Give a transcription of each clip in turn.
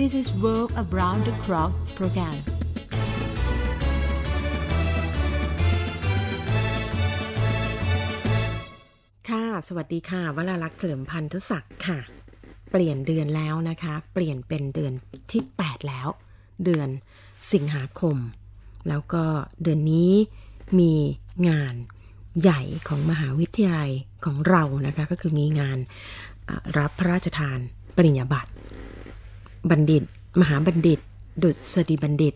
This is Work Around the Clock Program ค่ะ สวัสดีค่ะ วลาลักษ์เฉลิมพันธุศักดิ์ค่ะ เปลี่ยนเดือนแล้วนะคะ เปลี่ยนเป็นเดือนที่ 8 แล้ว เดือนสิงหาคม แล้วก็เดือนนี้มีงานใหญ่ของมหาวิทยาลัยของเรานะคะ ก็คือมีงานรับพระราชทานปริญญาบัตรบัณฑิตมหาบัณฑิตดุษฎีบัณฑิต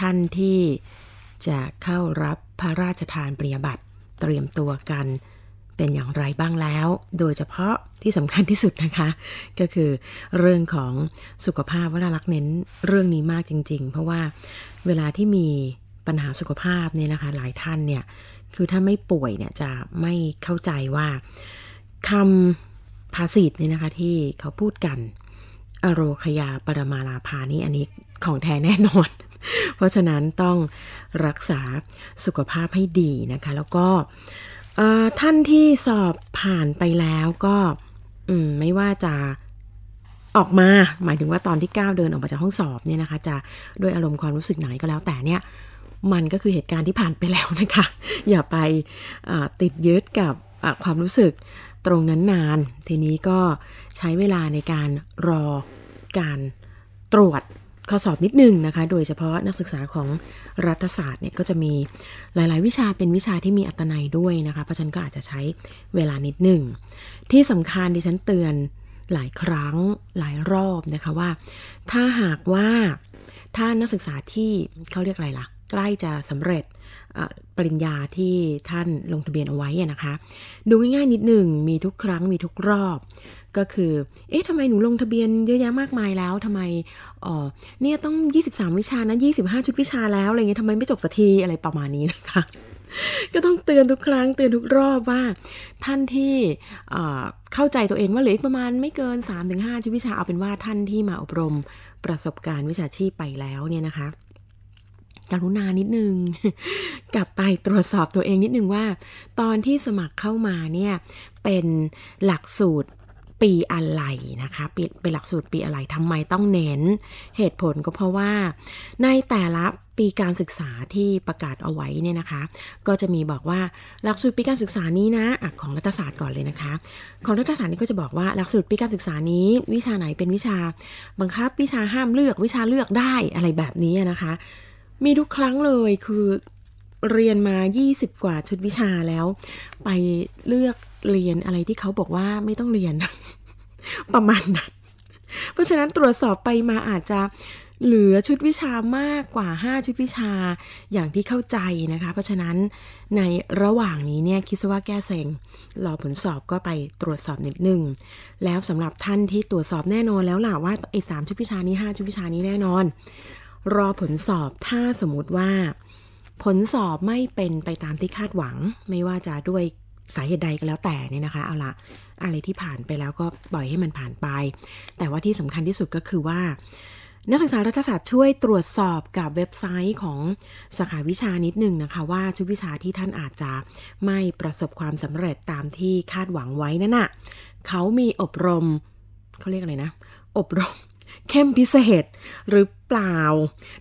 ท่านที่จะเข้ารับพระราชทานปริญญาบัตรเตรียมตัวกันเป็นอย่างไรบ้างแล้ว โดยเฉพาะที่สำคัญที่สุดนะคะ ก็คือเรื่องของสุขภาพวราลักษ์เน้นเรื่องนี้มากจริง ๆ เพราะว่าเวลาที่มีปัญหาสุขภาพเนี่ยนะคะหลายท่านเนี่ย คือถ้าไม่ป่วยเนี่ยจะไม่เข้าใจว่าคำภาษีเนี่ยนะคะที่เขาพูดกันอโรคยาปรมาลาพานี่อันนี้ของแท้แน่นอน เพราะฉะนั้นต้องรักษาสุขภาพให้ดีนะคะ แล้วก็ท่านที่สอบผ่านไปแล้วก็ไม่ว่าจะออกมาหมายถึงว่าตอนที่ก้าวเดินออกมาจากห้องสอบเนี่ยนะคะจะด้วยอารมณ์ความรู้สึกไหนก็แล้วแต่เนี่ยมันก็คือเหตุการณ์ที่ผ่านไปแล้วนะคะ อย่าไปติดยึดกับความรู้สึกตรงนั้นนานทีนี้ก็ใช้เวลาในการรอการตรวจข้อสอบนิดนึงนะคะ โดยเฉพาะนักศึกษาของรัฐศาสตร์เนี่ยก็จะมีหลาย ๆ วิชาเป็นวิชาที่มีอัตนัยด้วยนะคะ เพราะฉันก็อาจจะใช้เวลานิดหนึ่งที่สำคัญดิฉันเตือนหลายครั้งหลายรอบนะคะว่า ถ้าหากว่าถ้านักศึกษาที่เขาเรียกอะไรล่ะใกล้จะสำเร็จปริญญาที่ท่านลงทะเบียนเอาไว้นะคะ ดูง่าย ๆ นิดหนึ่งมีทุกครั้งมีทุกรอบก็คือ เอ๊ะทำไมหนูลงทะเบียนเยอะแยะมากมายแล้วทำไม เออเนี่ยต้อง 23 วิชานะ25 ชุดวิชาแล้ว อะไรเงี้ยทำไมไม่จบสักทีอะไรประมาณนี้นะคะ ก็ต้องเตือนทุกครั้งเตือนทุกรอบว่าท่านที่เข้าใจตัวเองว่าเหลืออีกประมาณไม่เกิน3-5ชุดวิชา เอาเป็นว่าท่านที่มาอบรมประสบการณ์วิชาชีพไปแล้วเนี่ยนะคะกรุณานิดนึง กลับไปตรวจสอบตัวเองนิดนึงว่า ตอนที่สมัครเข้ามาเนี่ย เป็นหลักสูตรปีอะไรนะคะเป็นหลักสูตรปีอะไรทำไมต้องเน้น เหตุผลก็เพราะว่า ในแต่ละปีการศึกษาที่ประกาศเอาไว้เนี่ยนะคะก็จะมีบอกว่าหลักสูตรปีการศึกษานี้นะอของรัฐศาสตร์ก่อนเลยนะคะของรัฐศาสตร์นี่ก็จะบอกว่าหลักสูตรปีการศึกษานี้ วิชาไหนเป็นวิชา บังคับวิชาห้ามเลือกวิชาเลือกได้อะไรแบบนี้นะคะ มีทุกครั้งเลยคือเรียนมา 20 กว่าชุดวิชาแล้ว ไปเลือกเรียนอะไรที่เขาบอกว่าไม่ต้องเรียน ประมาณนั้น เพราะฉะนั้นตรวจสอบไปมาอาจจะเหลือชุดวิชามากกว่า 5 ชุดวิชาอย่างที่เข้าใจนะคะ เพราะฉะนั้นในระหว่างนี้เนี่ยคิดซะว่าแก้เซงรอผลสอบก็ไปตรวจสอบนิดนึง แล้วสำหรับท่านที่ตรวจสอบแน่นอนแล้วล่ะว่าไอ้สชุดวิชานี้ 5 ชุดวิชานี้แน่นอน รอผลสอบถ้าสมมติว่าผลสอบไม่เป็นไปตามที่คาดหวังไม่ว่าจะด้วยสาเหตุใดก็แล้วแต่นี่นะคะ เอาละอะไรที่ผ่านไปแล้วก็ปล่อยให้มันผ่านไป แต่ว่าที่สำคัญที่สุดก็คือว่า นักศึกษารัฐศาสตร์ช่วยตรวจสอบกับเว็บไซต์ของสาขาวิชานิดหนึ่งนะคะ ว่าชุดวิชาที่ท่านอาจจะไม่ประสบความสำเร็จตามที่คาดหวังไว้นั่นน่ะเขามีอบรมเขาเรียกอะไรนะ อบรมเข้มพิเศษหรือเปล่า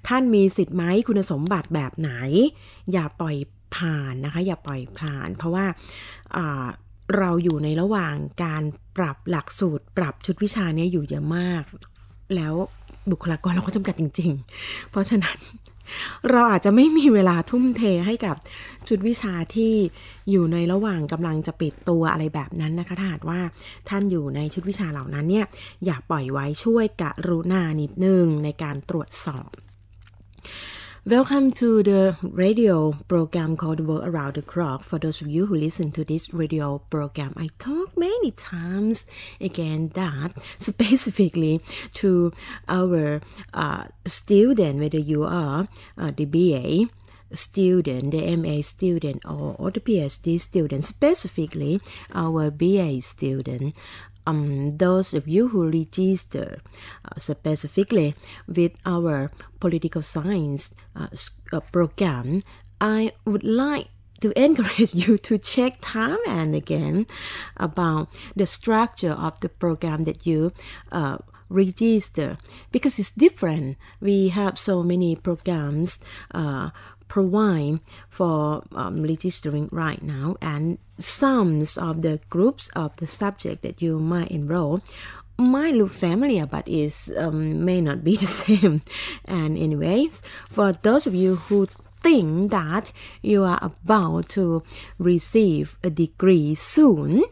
ท่านมีสิทธิ์ไหมคุณสมบัติแบบไหน อย่าปล่อยผ่านนะคะ อย่าปล่อยผ่าน เพราะว่าเราอยู่ในระหว่างการปรับหลักสูตร ปรับชุดวิชานี้อยู่เยอะมาก แล้วบุคลากรเราก็จำกัดจริง ๆ เพราะฉะนั้นเราอาจจะไม่มีเวลาทุ่มเทให้กับจุดวิชาที่อยู่ในระหว่างกำลังจะปิดตัวอะไรแบบนั้นนะคะถ้าหากว่าท่านอยู่ในชุดวิชาเหล่านั้นเนี่ยอย่าปล่อยไว้ช่วยกะรุณานิดนึงในการตรวจสอบ Welcome to the radio program called "World Around the Clock. For those of you who listen to this radio program, I talk many times again that specifically to our uh, student, whether you are uh, the BA student, the MA student, or, or the PhD student, specifically our BA student, um, those of you who register uh, specifically with our political science uh, uh program, I would like to encourage you to check time and again about the structure of the program that you uh, register because it's different. We have so many programs uh, provide for um, registering right now and some of the groups of the subject that you might enroll might look familiar but is um, may not be the same and anyways for those of you who think that you are about to receive a degree soon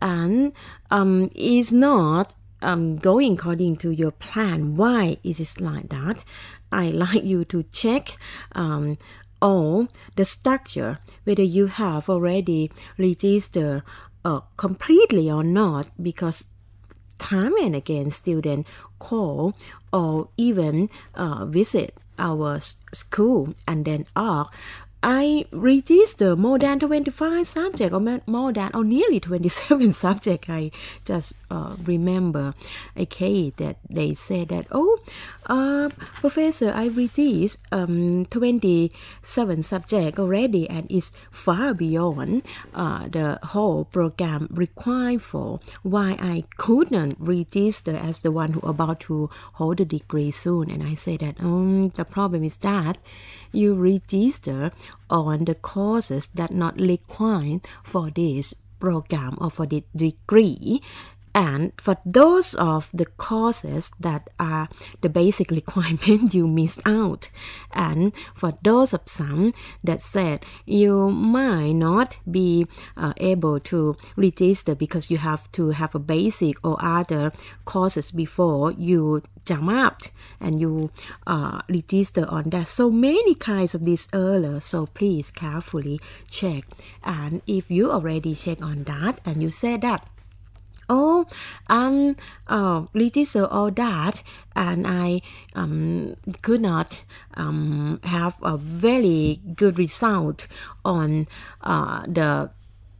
and um, is not um, going according to your plan why is it like that I like you to check um, or the structure, whether you have already registered uh, completely or not, because time and again students call or even uh, visit our school and then ask, I register more than 25 subjects or more than or nearly 27 subjects. I just uh, remember a okay, case that they said that, oh, uh, professor, I read this um, 27 subjects already and it's far beyond uh, the whole program required for why I couldn't register as the one who about to hold the degree soon. And I say that um, the problem is that you register on the courses that not required for this program or for the degree and for those of the courses that are the basic requirement, you missed out. And for those of some that said you might not be uh, able to register because you have to have a basic or other courses before you jump up and you uh, register on that. So many kinds of these earlier. So please carefully check. And if you already check on that and you said that oh, um, oh, register all that, and I um, could not um, have a very good result on uh, the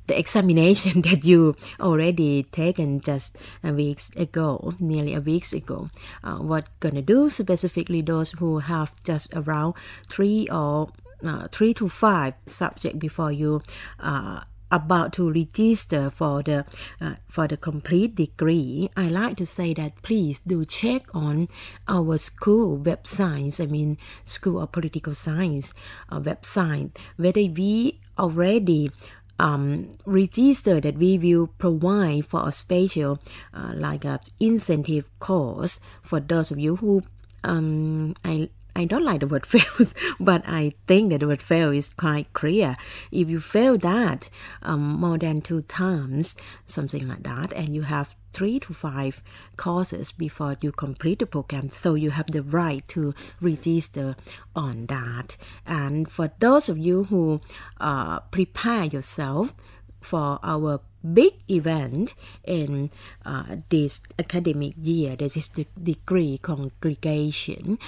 the examination that you already taken just a weeks ago, nearly a weeks ago. Uh, what gonna do specifically those who have just around three or uh, three to five subject before you uh, about to register for the uh, for the complete degree, I like to say that please do check on our school websites. I mean, School of Political Science uh, website whether we already um, register that we will provide for a special uh, like a incentive course for those of you who um, I I don't like the word fails, but I think that the word fail is quite clear. If you fail that um, more than two times, something like that, and you have three to five courses before you complete the program, so you have the right to register on that. And for those of you who uh, prepare yourself for our big event in uh, this academic year. This is the degree congregation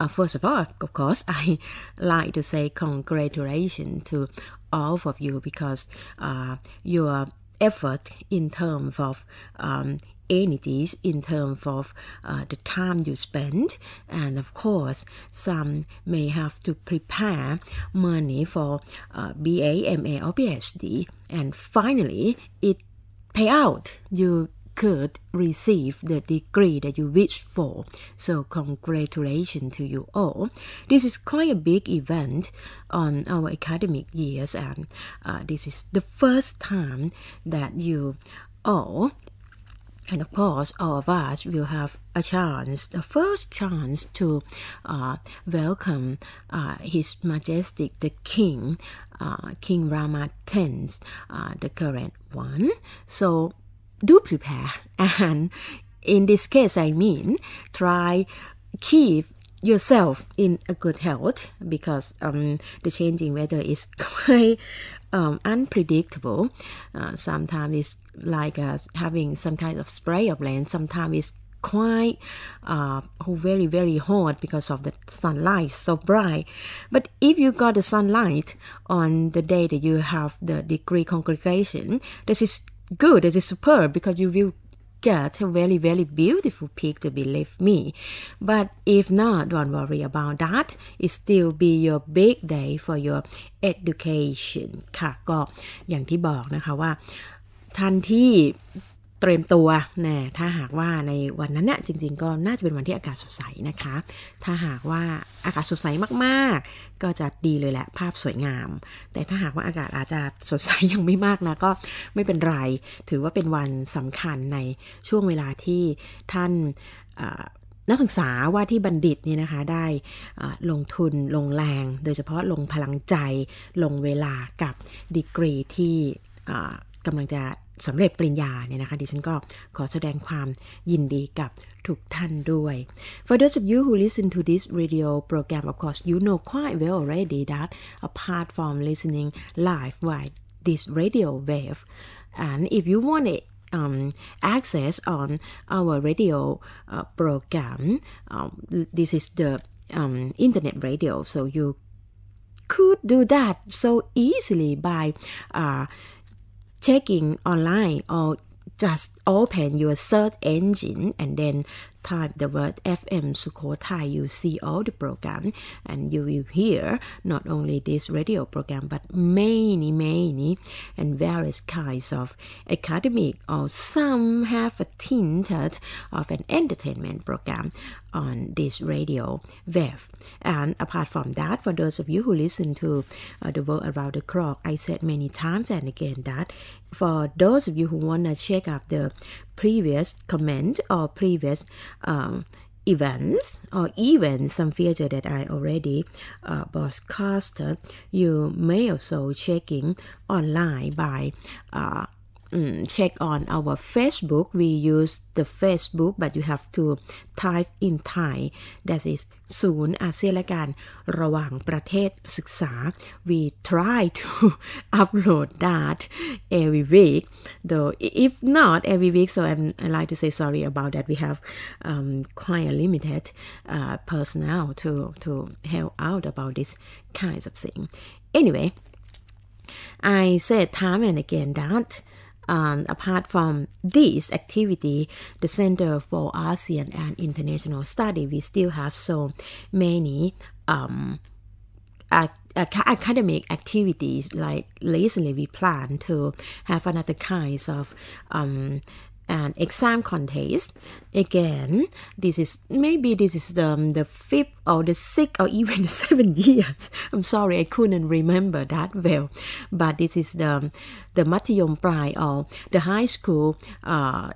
uh, first of all, of course, I like to say congratulations to all of you because uh, your effort in terms of um, energies, in terms of uh, the time you spend, and of course, some may have to prepare money for uh, BA, MA, or PhD, and finally, it pay out. You could receive the degree that you wished for. So, congratulations to you all. This is quite a big event on our academic years, and uh, this is the first time that you all and of course, all of us will have a chance, the first chance to uh, welcome uh, His Majesty the King, uh, King Rama X, uh, the current one. So do prepare and in this case i mean try keep yourself in a good health because um, the changing weather is quite um, unpredictable. Uh, sometimes it's like uh, having some kind of spray of rain. Sometimes it's quite uh, oh, very very hot because of the sunlight so bright but if you got the sunlight on the day that you have the degree congregation this is good, it is superb because you will get a very, very beautiful picture, believe me. But if not, don't worry about that. It still be your big day for your education ค่ะก็อย่างที่บอกนะคะว่า ทันที่เตรียมตัวนะถ้าหากว่าในวันนั้นนี่ยจริงๆก็น่าจะเป็นวันที่อากาศสดใสนะคะ ถ้าหากว่าอากาศสดใสมากก็จะดีเลยแหละ ภาพสวยงาม แต่ถ้าหากว่าอากาศอาจจะสดใสยังไม่มากนะ ก็ไม่เป็นไรถือว่าเป็นวันสำคัญในช่วงเวลาที่ท่านนักศึกษาว่าที่บัณฑิตนี่นะคะได้ลงทุนลงแรง โดยเฉพาะลงพลังใจลงเวลากับดีกรีที่กำลังจะสำเร็จปริญญาเนี่ยนะคะดิฉันก็ขอแสดงความยินดีกับทุกท่านด้วย For those of you who listen to this radio program of course you know quite well already that apart from listening live via this radio wave and if you want it Um, access on our radio uh, program. Um, this is the um, internet radio, so you could do that so easily by uh, checking online or just open your search engine and then type the word FM Sukhothai. You see all the program and you will hear not only this radio program but many, many and various kinds of academic or some have a tinted of an entertainment program on this radio wave. And apart from that, for those of you who listen to uh, the world around the clock, I said many times and again that for those of you who want to check out the previous comment or previous um, events or even some feature that I already uh, broadcasted, you may also check in online by uh, um, check on our Facebook, we use the Facebook, but you have to type in Thai. That is ศูนย์อาเซียนและการระหว่างประเทศศึกษา we try to upload that every week though if not every week so I'm I like to say sorry about that we have um, quite a limited uh, personnel to to help out about this kinds of thing anyway I said time and again that um, apart from this activity, the Center for ASEAN and International Study, we still have so many um, academic activities like recently we plan to have another kinds of um, an exam contest. Again, this is maybe this is the, um, the fifth or the sixth or even the seventh years. I'm sorry, I couldn't remember that well. But this is the um, the matiyom Prai or the high school uh,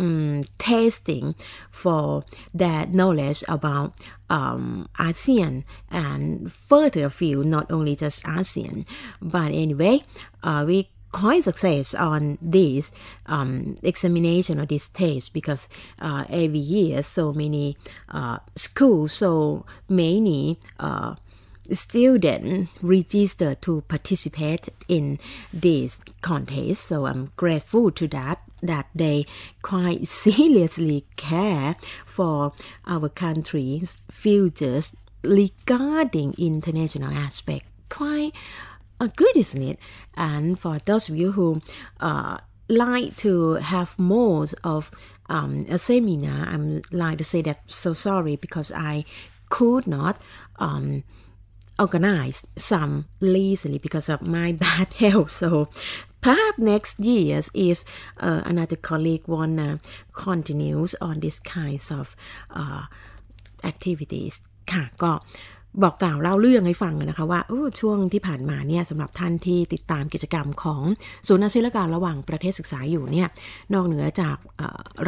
um, testing for that knowledge about um, ASEAN and further afield not only just ASEAN. But anyway, uh, we quite success on this um, examination or this test because uh, every year so many uh, schools, so many uh, students register to participate in this contest. So I'm grateful to that that they quite seriously care for our country's futures regarding international aspect. Quite uh, good, isn't it? And for those of you who uh, like to have more of um, a seminar, I'm like to say that so sorry because I could not um, organize some lazily because of my bad health. So perhaps next years, if uh, another colleague wanna continues on this kinds of uh, activities, ค่ะก็บอกกล่าวเล่าเรื่องให้ฟังนะคะว่าช่วงที่ผ่านมาเนี่ยสำหรับท่านที่ติดตามกิจกรรมของศูนย์อาชีพการระหว่างประเทศศึกษาอยู่เนี่ย นอกเหนือจาก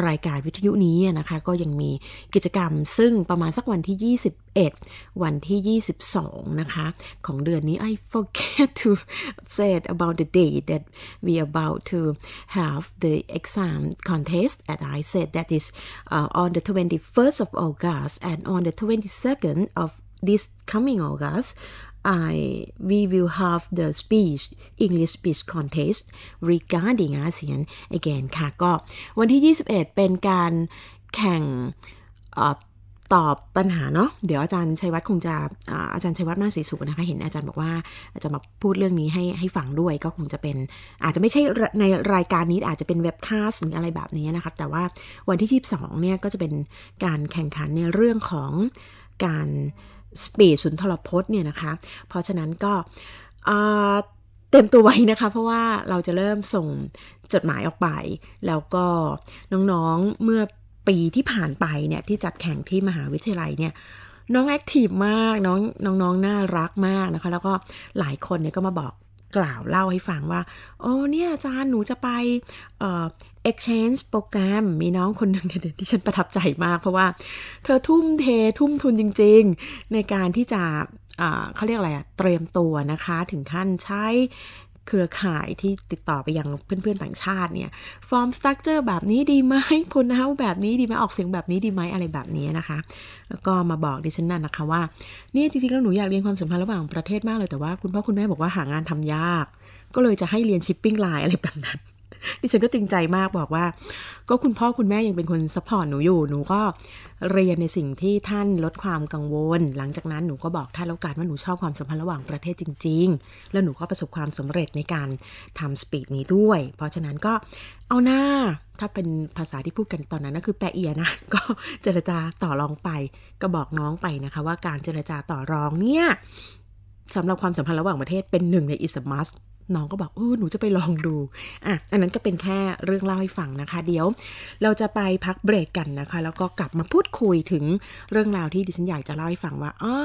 รายการวิทยุนี้นะคะ ก็ยังมีกิจกรรมซึ่งประมาณสักวันที่ 21 วันที่ 22 นะคะ ของเดือนนี้ I forget to say about the day that we about to have the exam contest and I said that is uh, on the 21st of August and on the 22nd of this coming August, I we will have the speech English speech contest regarding ASEAN again ค่ะก็วันที่ 21 เป็นการแข่งตอบปัญหาเนาะ เดี๋ยวอาจารย์ชัยวัฒน์คงจะอาจารย์ชัยวัฒน์มาสีสุนะคะ เห็นอาจารย์บอกว่าอาจารย์มาพูดเรื่องนี้ให้ให้ฟังด้วย ก็คงจะเป็นอาจจะไม่ใช่ในรายการนี้อาจจะเป็นเว็บคาสหรืออะไรแบบนี้นะคะ แต่ว่าวันที่ 22เนี่ยก็จะเป็นการแข่งขันในเรื่องของการสปีดสุนทรพจน์เนี่ยนะคะ เพราะฉะนั้นก็เต็มตัวไว้นะคะ เพราะว่าเราจะเริ่มส่งจดหมายออกไป แล้วก็น้องๆ เมื่อปีที่ผ่านไปเนี่ย ที่จัดแข่งที่มหาวิทยาลัยเนี่ย น้องแอคทีฟมาก น้องน้องนองน่ารักมากนะคะ แล้วก็หลายคนเนี่ยก็มาบอกกล่าวเล่าให้ฟังว่าโอ้เนี่ยอาจารย์หนูจะไปเอ่อ exchange โปรแกรมมีน้องคนหนึ่งเนี่ยที่ฉันประทับใจมากเพราะว่าเธอทุ่มเททุ่มทุนจริงๆ ในการที่จะเขาเรียกอะไรอะเตรียมตัวนะคะถึงขั้นใช้เครือข่ายที่ติดต่อไปอยังเพื่อนๆ ต่างชาติเนี่ยฟอร์มสตั๊กเจอร์แบบนี้ดีไหมพนานแบบนี้ดีไหมออกเสียงแบบนี้ดีไหมอะไรแบบนี้นะคะ แล้วก็มาบอกดิฉันนั่นนะคะว่าเนี่ยจริง ๆ แล้วหนูอยากเรียนความสัมพันธ์ระหว่างประเทศมากเลยแต่ว่าคุณพ่อคุณแม่บอกว่าหางานทำยาก ก็เลยจะให้เรียนชิปปิ้งไลน์อะไรแบบนั้นดิฉันก็ติงใจมากบอกว่าก็คุณพ่อคุณแม่ยังเป็นคนซัพพอร์ตหนูอยู่หนูก็เรียนในสิ่งที่ท่านลดความกังวล หลังจากนั้นหนูก็บอกท่านแล้วกันว่าหนูชอบความสัมพันธ์ระหว่างประเทศจริงๆ แล้วหนูก็ประสบความสำเร็จในการทำสปีดนี้ด้วย เพราะฉะนั้นก็เอาหน้าถ้าเป็นภาษาที่พูดกันตอนนั้นก็คือแปะเอียนะก็เจรจาต่อรองไปก็บอกน้องไปนะคะว่าการเจรจาต่อรองเนี่ยสำหรับความสัมพันธ์ระหว่างประเทศเป็นหนึ่งในอิสมัสน้องก็บอกเออหนูจะไปลองดูอ่ะอันนั้นก็เป็นแค่เรื่องเล่าให้ฟังนะคะ เดี๋ยวเราจะไปพักเบรกกันนะคะ แล้วก็กลับมาพูดคุยถึงเรื่องราวที่ดิฉันอยากจะเล่าให้ฟังว่าอ๋อ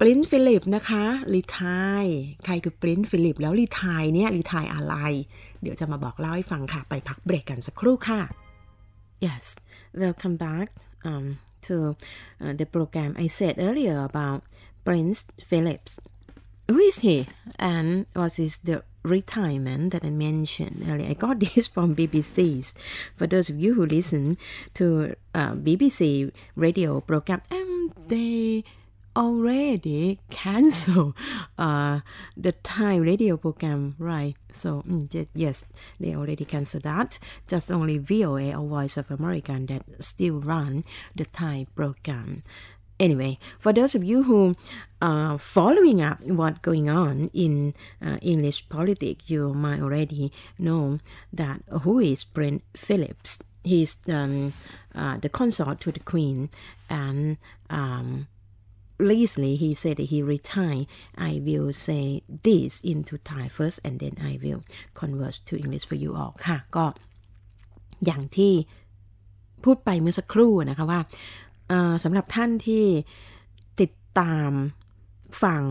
ปรินฟิลิปนะคะรีทายใครคือปรินฟิลิปแล้วรีทายเนี่ยรีทายอะไร เดี๋ยวจะมาบอกเล่าให้ฟังค่ะ ไปพักเบรกกันสักครู่ค่ะ yes welcome back um, to uh, the program I said earlier about Prince Philip's who is he? And what is the retirement that I mentioned earlier. I got this from BBC's. For those of you who listen to uh, BBC radio program, and they already cancel uh, the Thai radio program, right? So mm, yes, they already cancel that. Just only VOA or Voice of America that still run the Thai program. Anyway, for those of you who are uh, following up what going on in uh, English politics, you might already know that who is Prince Phillips. He's um, uh, the consort to the Queen, and um, lately he said that he retired. I will say this into Thai first, and then I will converse to English for you all ค่ะก็อย่างที่พูดไปเมื่อสักครู่นะคะว่าสำหรับท่านที่ติดตามฟัง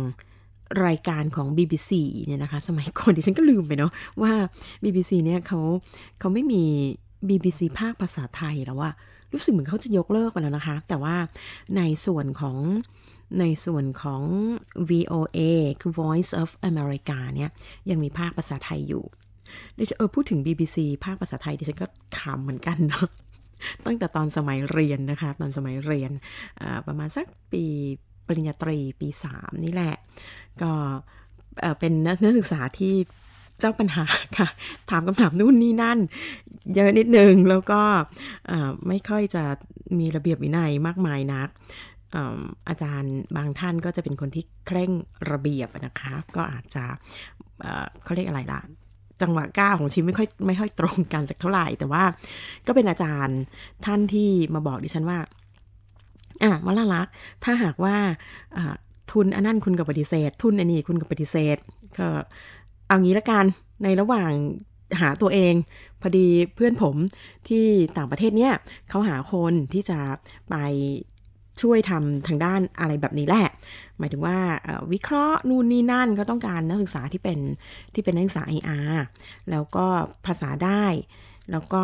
รายการของ BBC เนี่ยนะคะ สมัยก่อนดิฉันก็ลืมไปเนาะว่า BBC เนี่ยเขาเขาไม่มี BBC ภาคภาษาไทยแล้วว่า รู้สึกเหมือนเขาจะยกเลิกไปแล้วนะคะ แต่ว่าในส่วนของในส่วนของ VOA คือ Voice of America เนี่ย ยังมีภาคภาษาไทยอยู่เออพูดถึง BBC ภาคภาษาไทยดิฉันก็ขำเหมือนกันเนาะตั้งแต่ตอนสมัยเรียนนะคะตอนสมัยเรียน ประมาณสักปีปริญญาตรีปี 3 นี่แหละ ก็เป็นนักศึกษาที่เจ้าปัญหาค่ะ ถามคำถามนู่นนี่นั่น เยอะนิดนึงแล้วก็ไม่ค่อยจะมีระเบียบวินัยมากมายนักอาจารย์บางท่านก็จะเป็นคนที่เคร่งระเบียบนะคะ ก็อาจจะเขาเรียกอะไรล่ะจังหวะก้าวของชิมไม่ค่อยไม่ค่อยตรงกันสักเท่าไหร่ แต่ว่าก็เป็นอาจารย์ท่านที่มาบอกดิฉันว่า อ่ะมาล่าะักถ้าหากว่าทุนอันนั้นคุณกับปฏิเสธ ทุนอันนี้คุณกับปฏิเสธก็เอางี้ละกัน ในระหว่างหาตัวเอง พอดีเพื่อนผมที่ต่างประเทศเนี่ยเขาหาคนที่จะไปช่วยทำทางด้านอะไรแบบนี้แหละ หมายถึงว่าวิเคราะห์นู่นนี่ นั่น ก็ต้องการนักศึกษาที่เป็นที่เป็นนักศึกษา IR แล้วก็ภาษาได้ แล้วก็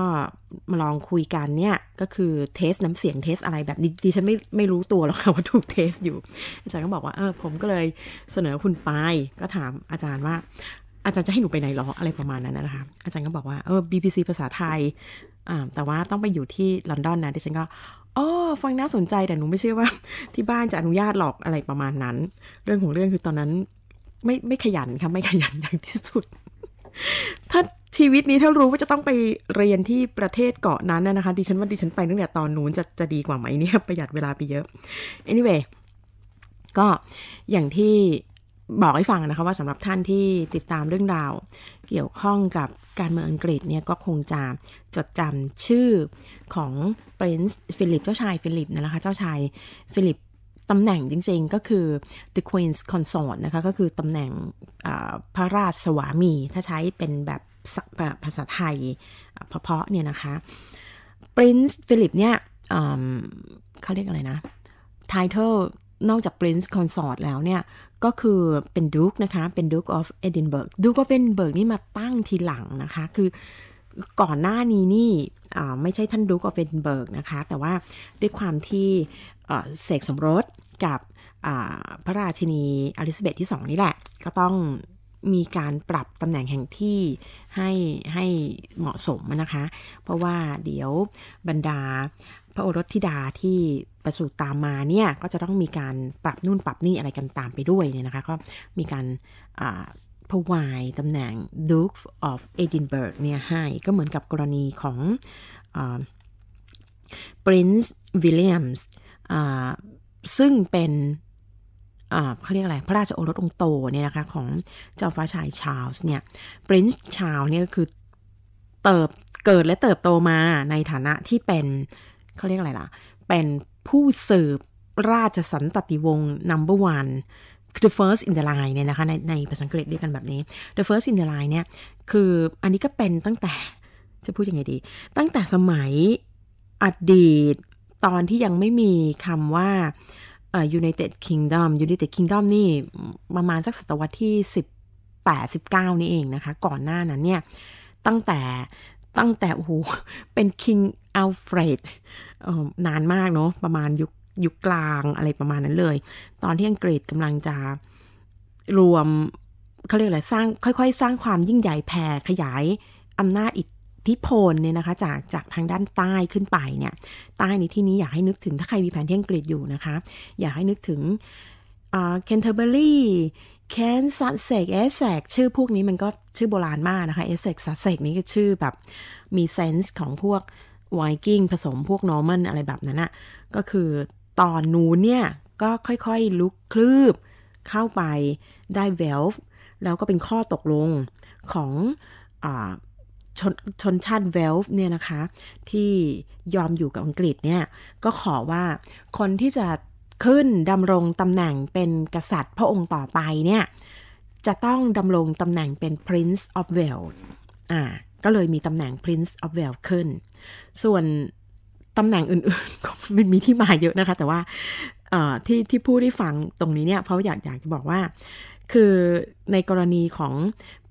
มาลองคุยกันเนี่ย ก็คือ เทสน้ำเสียงเทสอะไรแบบดีดฉันไม่ไม่รู้ตัวหรอกค่ะว่าถูกเทส อยู่ อาจารย์ก็บอกว่าเออผมก็เลยเสนอคุณไป ก็ถามอาจารย์ว่าอาจารย์จะให้หนูไปไหนหรออะไรประมาณนั้นนะคะ อาจารย์ก็บอกว่าเออ BBC ภาษาไทย อ่าแต่ว่าต้องไปอยู่ที่ลอนดอนนะดิฉันก็อ๋อฟังน่าสนใจแต่หนูไม่เชื่อว่าที่บ้านจะอนุญาตหรอกอะไรประมาณนั้น เรื่องของเรื่องคือตอนนั้นไม่ไม่ขยันค่ะไม่ขยันอย่างที่สุด ถ้าชีวิตนี้ถ้ารู้ว่าจะต้องไปเรียนที่ประเทศเกาะนั้นนะคะดิฉันว่าดิฉันไปตั้งแต่ตอนนู้นจะจะดีกว่าไหมเนี่ยประหยัดเวลาไปเยอะ anyway ก็อย่างที่บอกให้ฟังนะคะว่าสำหรับท่านที่ติดตามเรื่องราวเกี่ยวข้องกับการเมืองอังกฤษเนี่ยก็คงจะจดจำชื่อของปรินซ์ฟิลิปเจ้าชายฟิลิปนะคะเจ้าชายฟิลิปตำแหน่งจริงๆก็คือ the queen's consort นะคะก็คือตำแหน่งพระราชสวามีถ้าใช้เป็นแบบภาษาไทยเพาะๆเนี่ยนะคะปรินซ์ฟิลิปเนี่ยเขาเรียกอะไรนะไทเทลนอกจาก Prince Consort แล้วเนี่ย ก็คือเป็น Duke นะคะเป็น Duke of Edinburgh Duke of Edinburgh นี่มาตั้งทีหลังนะคะคือก่อนหน้านี้นี่ไม่ใช่ท่านดูกอเฟนเบิร์กนะคะ แต่ว่าด้วยความที่เสกสมรสกับพระราชินีอลิซาเบธที่ 2 นี่แหละ ก็ต้องมีการปรับตำแหน่งแห่งที่ให้ให้เหมาะสมนะคะ เพราะว่าเดี๋ยวบรรดาพระโอรสธิดาที่ประสูติตามมาเนี่ย ก็จะต้องมีการปรับนู่นปรับนี่อะไรกันตามไปด้วยเนี่ยนะคะก็มีการผวายตำแหน่ง Duke of Edinburgh เนี่ยให้ก็เหมือนกับกรณีของอ Prince William ซึ่งเป็นเขาเรียกอะไรพระราชโอรสองโตเนี่ยนะคะ ของเจ้าฟ้าชายชาลส์เนี่ย Prince Charles เนี่ยก็คือเติบเกิดและเติบโตมาในฐานะที่เป็นเขาเรียกอะไรล่ะ เป็นผู้สืบราชสันตติวงศ์นัมเบอร์วัน the first in the line เนี่ยนะคะ ในในภาษาอังกฤษเรียกกันแบบนี้ the first in the line เนี่ยคืออันนี้ก็เป็นตั้งแต่จะพูดยังไงดี ตั้งแต่สมัยอดีตตอนที่ยังไม่มีคำว่า United Kingdom United Kingdom นี่ประมาณสักศตวรรษที่18 19 นี่เองนะคะ ก่อนหน้านั้นเนี่ย ตั้งแต่ตั้งแต่โอ้โหเป็น King Alfred นานมากเนาะประมาณยุคยุคกลางอะไรประมาณนั้นเลย ตอนที่อังกฤษกำลังจะรวมเขาเรียกอะไร สร้าง ค่อยๆ สร้างความยิ่งใหญ่แผ่ขยายอำนาจอิทธิพลเนี่ยนะคะ จากจากทางด้านใต้ขึ้นไปเนี่ย ใต้ในที่นี้อยากให้นึกถึงถ้าใครมีแผนที่อังกฤษอยู่นะคะ อยากให้นึกถึงเคนเทอร์เบอรี่เคนซัสเซกเอสเซกชื่อพวกนี้มันก็ชื่อโบราณมากนะคะเอสเซกซัสเซกนี่ก็ชื่อแบบมีเซนส์ของพวกไวกิ้งผสมพวกนอร์มันอะไรแบบนั้นอะก็คือตอนนู้นเนี่ย ก็ค่อยๆลุกคลืบเข้าไปได้เวลฟ์แล้วก็เป็นข้อตกลงของอชนชนชาติเวลฟ์เนี่ยนะคะ ที่ยอมอยู่กับอังกฤษเนี่ย ก็ขอว่าคนที่จะขึ้นดำรงตำแหน่งเป็นกษัตริย์พระองค์ต่อไปเนี่ย จะต้องดำรงตำแหน่งเป็น Prince of Wales อ่า ก็เลยมีตำแหน่ง Prince of Wales ขึ้น ส่วนตำแหน่งอื่นๆ ก็มันมีที่มาเยอะนะคะ แต่ว่าที่ที่ผู้ที่ฟังตรงนี้เนี่ยเพราะอยากอยากจะบอกว่า คือในกรณีของ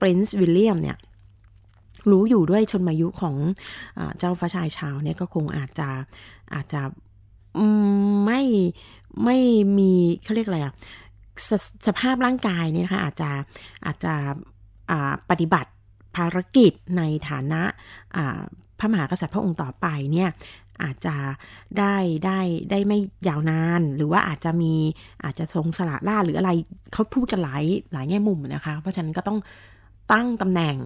ปรินซ์วิลเลียมเนี่ย รู้อยู่ด้วยชนมายุของเจ้าฟ้าชายชาวเนี่ย ก็คงอาจจะอาจจะไม่ไม่มีเขาเรียกอะไรอะสสภาพร่างกายเนี่ยนะคะ อาจจะอาจจะปฏิบัติภารกิจในฐานะพระมหากษัตริย์พระองค์ต่อไปเนี่ยอาจจะได้ได้ได้ไม่ยาวนานหรือว่าอาจจะมีอาจจะทรงสละล่าหรืออะไรเขาพูดกันหลายหลายแง่มุมนะคะ เพราะฉะนั้นก็ต้องตั้งตำแหน่ง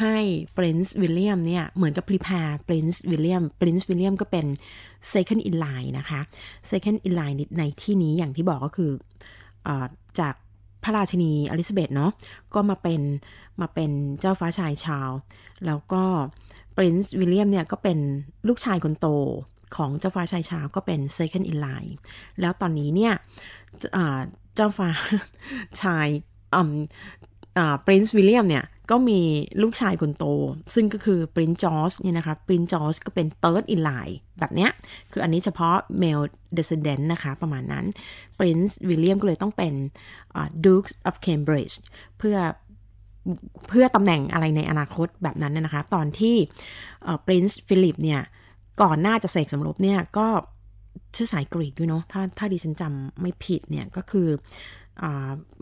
ให้ p ร i นซ์วิลเลียมเนี่ยเหมือนกับพรี p พ r e p ร i นซ์วิลเลียม r ร n นซ์วิลเลียมก็เป็น second in line นะคะ second in line ในที่นี้อย่างที่บอกก็คืออจากพระราชินีอลิซาเบธเนาะก็มาเป็นมาเป็นเจ้าฟ้าชายชาว แล้วก็ปรินซ์วิลเลียมเนี่ยก็เป็นลูกชายคนโตของเจ้าฟ้าชายชาวก็เป็นเซคันด์อินไลน์แล้วตอนนี้เนี่ยเจ้าฟ้าชายปรินซ์วิลเลียมเนี่ยก็มีลูกชายคนโต ซึ่งก็คือปรินจอร์สเนี่ยนะคะปรินจอร์สก็เป็นิร์ดอินไลน์แบบเนี้ยคืออันนี้เฉพาะเมลเดสเดนต์นะคะประมาณนั้นปรินซ์วิลเลียมก็เลยต้องเป็นดคส์ออฟเคมบริดจ์เพื่อเพื่อตำแหน่งอะไรในอนาคตแบบนั้นนนะคะ ตอนที่ปรินซ์ฟิลิปเนี่ย ก่อนหน้าจะเสกสมรสเนี่ย ก็เชื้อสายกรีกด้วยเนาะถ้าถ้าดิฉันจำไม่ผิดเนี่ย ก็คืออ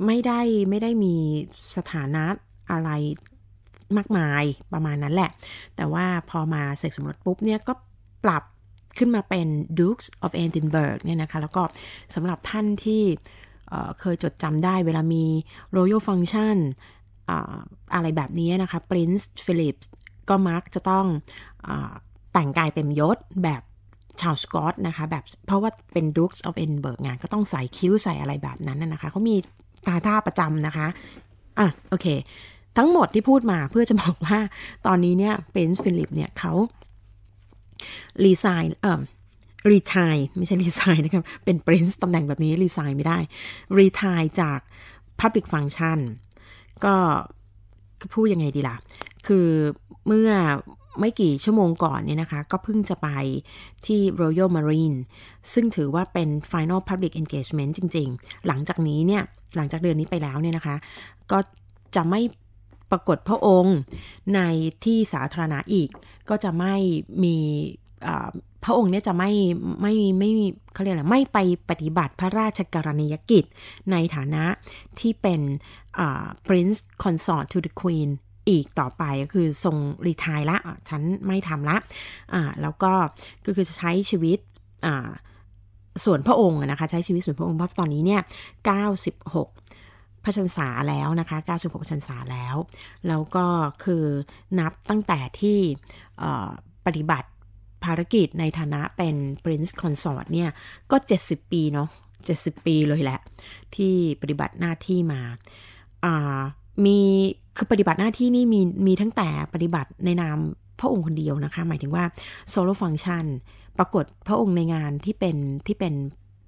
ไม่ได้ไม่ได้มีสถานะอะไรมากมายประมาณนั้นแหละ แต่ว่าพอมาเสกสมรสปุ๊บเนี่ย ก็ปรับขึ้นมาเป็น Dukes of Edinburgh เนี่ยนะคะ แล้วก็สำหรับท่านที่เคยจดจำได้เวลามี Royal Function อะไรแบบนี้นะคะปรินซ์ฟิลิปส์ก็มักจะต้องอแต่งกายเต็มยศแบบชาวสกอตนะคะแบบเพราะว่าเป็น๊ u k e s of เอน n b ิ r g กงานก็ต้องใส่คิ้วใส่อะไรแบบนั้นนะคะ เขามีตาท่าประจำนะคะอ่ะโอเค ทั้งหมดที่พูดมาเพื่อจะบอกว่าตอนนี้เนี่ยเปนฟิลิปเนี่ยเขารีไซน์เอ่อรีทายไม่ใช่รีไซน์นะครับ เป็นปรินซ์ตำแหน่งแบบนี้รีไซน์ไม่ได้รีทายจาก Public Function ก็พูดยังไงดีล่ะ คือเมื่อไม่กี่ชั่วโมงก่อนเนี่ยนะคะ ก็เพิ่งจะไปที่ Royal Marine ซึ่งถือว่าเป็น Final Public Engagement จริง ๆ หลังจากนี้เนี่ย หลังจากเดือนนี้ไปแล้วเนี่ยนะคะ ก็จะไม่ปรากฏพระองค์ในที่สาธารณะอีก ก็จะไม่มีพระองค์เนี่ยจะไม่ไม่ไม่เขาเรียกอะไรไม่ไปปฏิบัติพระราชกรณียกิจในฐานะที่เป็น prince consort to the queen อีกต่อไปก็คือทรงรีทายละฉันไม่ทำละแล้วก็ก็คือจะใช้ชีวิตส่วนพระองค์นะคะ ใช้ชีวิตส่วนพระองค์เพราะตอนนี้เนี่ย96 พระชนษาแล้วนะคะ 96 พระชนษาแล้ว แล้วก็คือนับตั้งแต่ที่ปฏิบัติภารกิจในฐานะเป็น Prince Consort เนี่ย ก็ 70 ปีเนาะ 70 ปีเลยแหละ ที่ปฏิบัติหน้าที่มาามีคือปฏิบัติหน้าที่นี่มีมีทั้งแต่ปฏิบัติในนามพระองค์คนเดียวนะคะ หมายถึงว่าโซโลฟังชันปรากฏพระองค์ในงานที่เป็นที่เป็น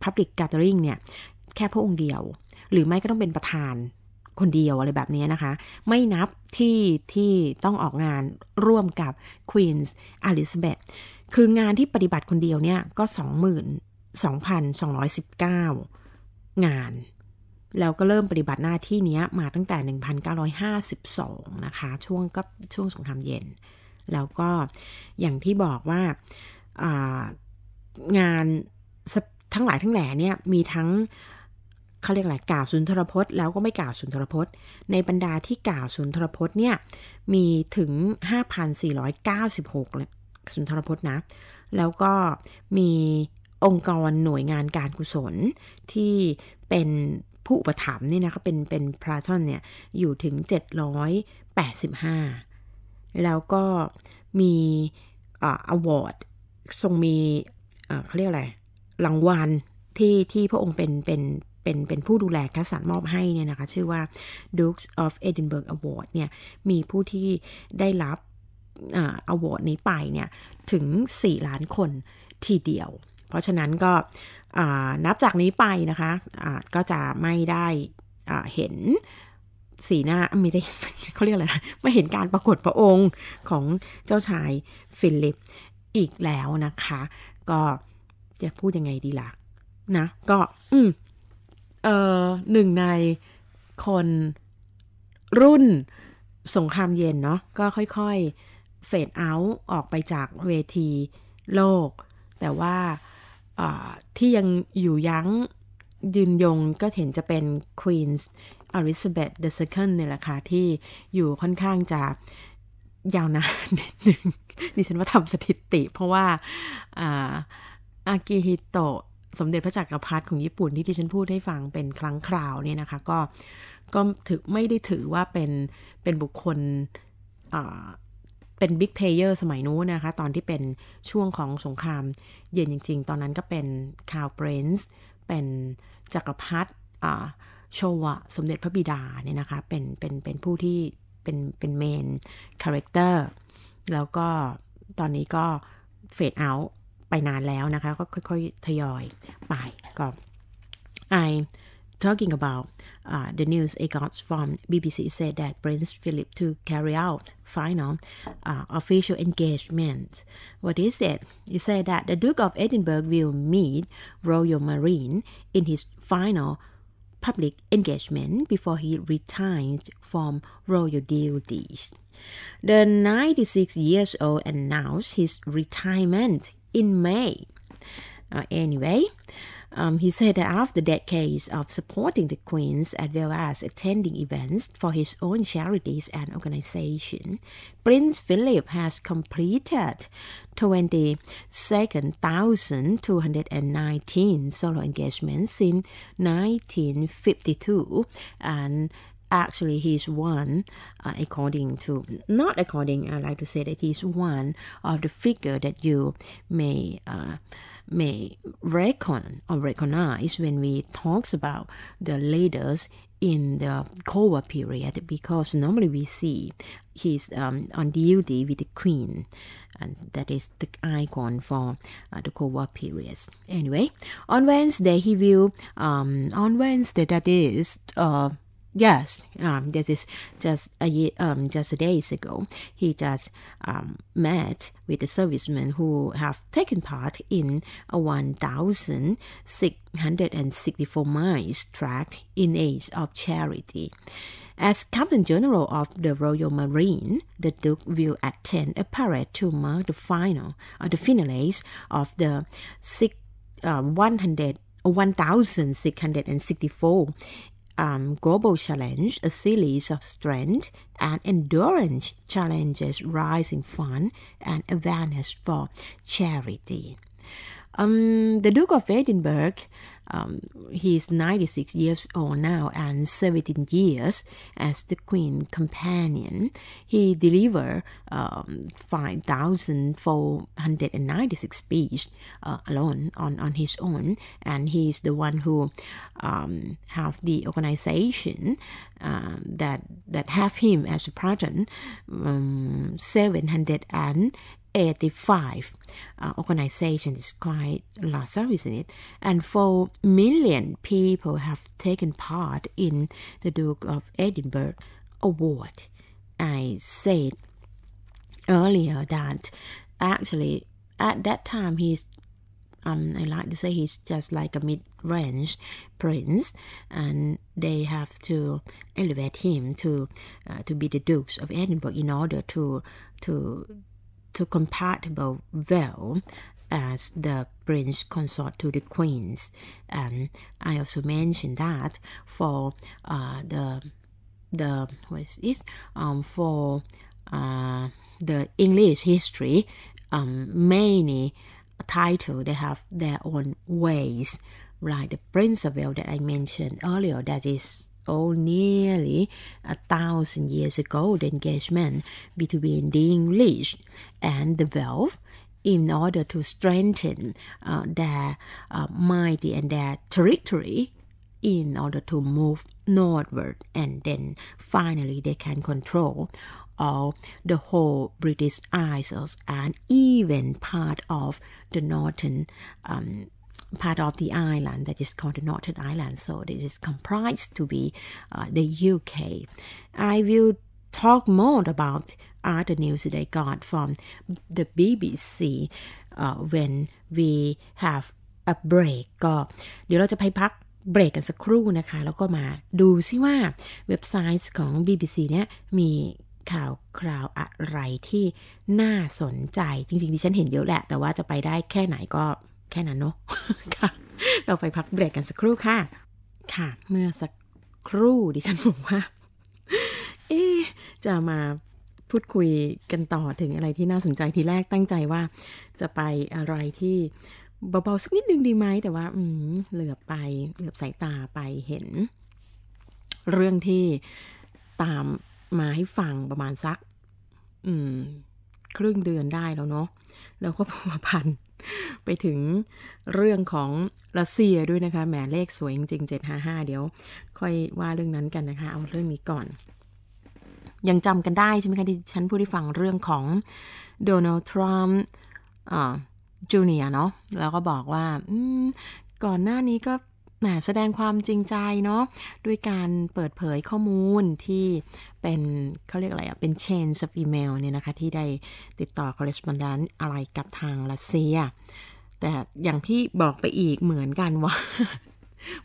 Public Gathering เนี่ยแค่พระองค์เดียวหรือไม่ก็ต้องเป็นประธานคนเดียวอะไรแบบนี้นะคะ ไม่นับที่ที่ต้องออกงานร่วมกับ Queen's Elizabeth คืองานที่ปฏิบัติคนเดียวเนี่ยก็ 22,219 งาน แล้วก็เริ่มปฏิบัติหน้าที่นี้มาตั้งแต่ 1,952 นะคะ ช่วงก็ช่วงสงครามเย็น แล้วก็อย่างที่บอกว่างานทั้งหลายทั้งแหล่เนี่ยมีทั้งเขาเรียกอะไรกล่าวสุนทรพจน์ แล้วก็ไม่กล่าวสุนทรพจน์ ในบรรดาที่กล่าวสุนทรพจน์เนี่ยมีถึง 5,496สุนทรพจน์นะ แล้วก็มีองค์กรหน่วยงานการกุศล ที่เป็นผู้อุปถัมภ์นี่นะคะเป็นเป็นพระช่อนเนี่ย อยู่ถึง 785 แล้วก็มีอวอร์ดทรงมีเขาเรียกอะไรรางวัลที่ที่พระองค์เป็นเป็นเป็นเป็นผู้ดูแลคัสสันมอบให้เนี่ยนะคะชื่อว่า Dukes of Edinburgh Award เนี่ยมีผู้ที่ได้รับเอาโหวตนี้ไปเนี่ย ถึง 4 ล้านคนทีเดียว เพราะฉะนั้นก็นับจากนี้ไปนะคะะก็จะไม่ได้เห็นสีหน้าไม่ได้เขาเรียกอะไรนะไม่เห็นการปรากฏพระองค์ของเจ้าชายฟิลิปอีกแล้วนะคะ ก็จะพูดยังไงดีละ่ะนะ ก็อืม เออหนึ่งในคนรุ่น สงครามเย็นเนาะก็ค่อยๆเฟดเอาท์ออกไปจากเวทีโลก แต่ว่าที่ยังอยู่ยั้งยืนยงก็เห็นจะเป็นควีนส์อลิซาเบธเดอะเคนี่ยแหละค่ะที่อยู่ค่อนข้างจะ ยาวนานนิดนึงดิฉันว่าทำสถิติเพราะว่าอากิฮิโตะสมเด็จพระจักรพรรดิของญี่ปุ่นที่ดิฉันพูดให้ฟังเป็นครั้งคราวเนี่ยนะคะ ก็ก็ถือไม่ได้ถือว่าเป็น เป็นบุคคลเป็นบิ๊กเพเยอร์สมัยนู้นนะคะ ตอนที่เป็นช่วงของสงครามเย็นจริง ๆ ตอนนั้นก็เป็นคาวเบรนส์เป็นจักรพรรดิโชวะ สมเด็จพระบิดาเนี่ยนะคะเป็นเป็นเป็นผู้ที่เป็นเป็นเมนคาแรคเตอร์แล้วก็ตอนนี้ก็เฟดเอา์ไปนานแล้วนะคะ ก็ค่อยๆ ทยอยไปก็ไอ talking about uh, the news got from BBC said that Prince Philip to carry out final uh, official engagement. What is it? he said that the Duke of Edinburgh will meet Royal Marine in his final public engagement before he retired from royal duties. The 96 years old announced his retirement in May. Uh, anyway, um, he said that after decades of supporting the Queens as well as attending events for his own charities and organization, Prince Philip has completed 27,219 solo engagements in 1952 and actually he's one uh, according to not according i like to say that he's one of the figure that you may uh, may reckon or recognize when we talks about the leaders in the Kowa period because normally we see he's um, on duty with the queen and that is the icon for uh, the Kowa period. Anyway, on Wednesday he will um, on Wednesday that is uh, Yes, um, this is just a year, um, just days ago. He just um, met with the servicemen who have taken part in a 1,664 miles track in aid of charity. As Captain General of the Royal Marine, the Duke will attend a parade to mark the final, uh, the finales of the six, uh, 100 1664 um, Global Challenge, a series of strength and endurance challenges raising funds and awareness for charity. Um, the Duke of Edinburgh um, he is 96 years old now and 17 years as the Queen companion. He delivered um, 5,496 speeches uh, alone on, on his own, and he is the one who um, have the organization um, that that have him as a patron um, 700 and 85 uh, organization is quite large, isn't it? And 4 million people have taken part in the Duke of Edinburgh Award. I said earlier that actually at that time he's um, I like to say he's just like a mid-range prince, and they have to elevate him to uh, to be the Dukes of Edinburgh in order to to to compatible well as the prince consort to the queens. And I also mentioned that for uh, the the what is this um, for uh, the English history, um, many title they have their own ways, like the Prince of Wales that I mentioned earlier. That is oh, nearly a thousand years ago, the engagement between the English and the Welsh in order to strengthen uh, their uh, might and their territory in order to move northward and then finally they can control all the whole British Isles and even part of the northern um, part of the island that is called the Northern Ireland. So this is comprised to be uh, the UK. I will talk more about other news that I got from the BBC uh, when we have a break ก็เดี๋ยวเราจะไปพักเบรกกันสักครู่นะคะแล้วก็มาดูซิว่าเว็บไซต์ของ BBC เนี่ยมีข่าวคราวอะไรที่น่าสนใจจริงๆดิฉันเห็นเยอะแหละแต่ว่าจะไปได้แค่ไหนก็แค่นั้นเนาะค่ะเราไปพักเบรกกันสักครู่ค่ะ ค่ะ เมื่อสักครู่ดิฉันบอกว่า เอ๊จะมาพูดคุยกันต่อถึงอะไรที่น่าสนใจทีแรกตั้งใจว่า จะไปอะไรที่ เบา ๆสักนิดนึงดีไหม แต่ว่าเหลือบไปเหลือบสายตาไปเห็น เรื่องที่ตามมาให้ฟังประมาณสักครึ่งเดือนได้แล้วเนาะแล้วก็พอพันไปถึงเรื่องของรัสเซียด้วยนะคะแหมเลขสวยจริงๆ 755 เดี๋ยว ค่อยว่าเรื่องนั้นกันนะคะ เอาเรื่องนี้ก่อน ยังจำกันได้ใช่ไหมคะ ที่ฉันพูดให้ฟังเรื่องของ โดนัลด์ทรัมป์จูเนียเนาะแล้วก็บอกว่าก่อนหน้านี้ก็หมแสดงความจริงใจเนาะด้วยการเปิดเผยข้อมูลที่เป็นเขาเรียกอะไรอะเป็น chain of email เนี่ยนะคะที่ได้ติดต่อ correspondence อะไรกับทางรัสเซีย แต่อย่างที่บอกไปอีกเหมือนกันว่า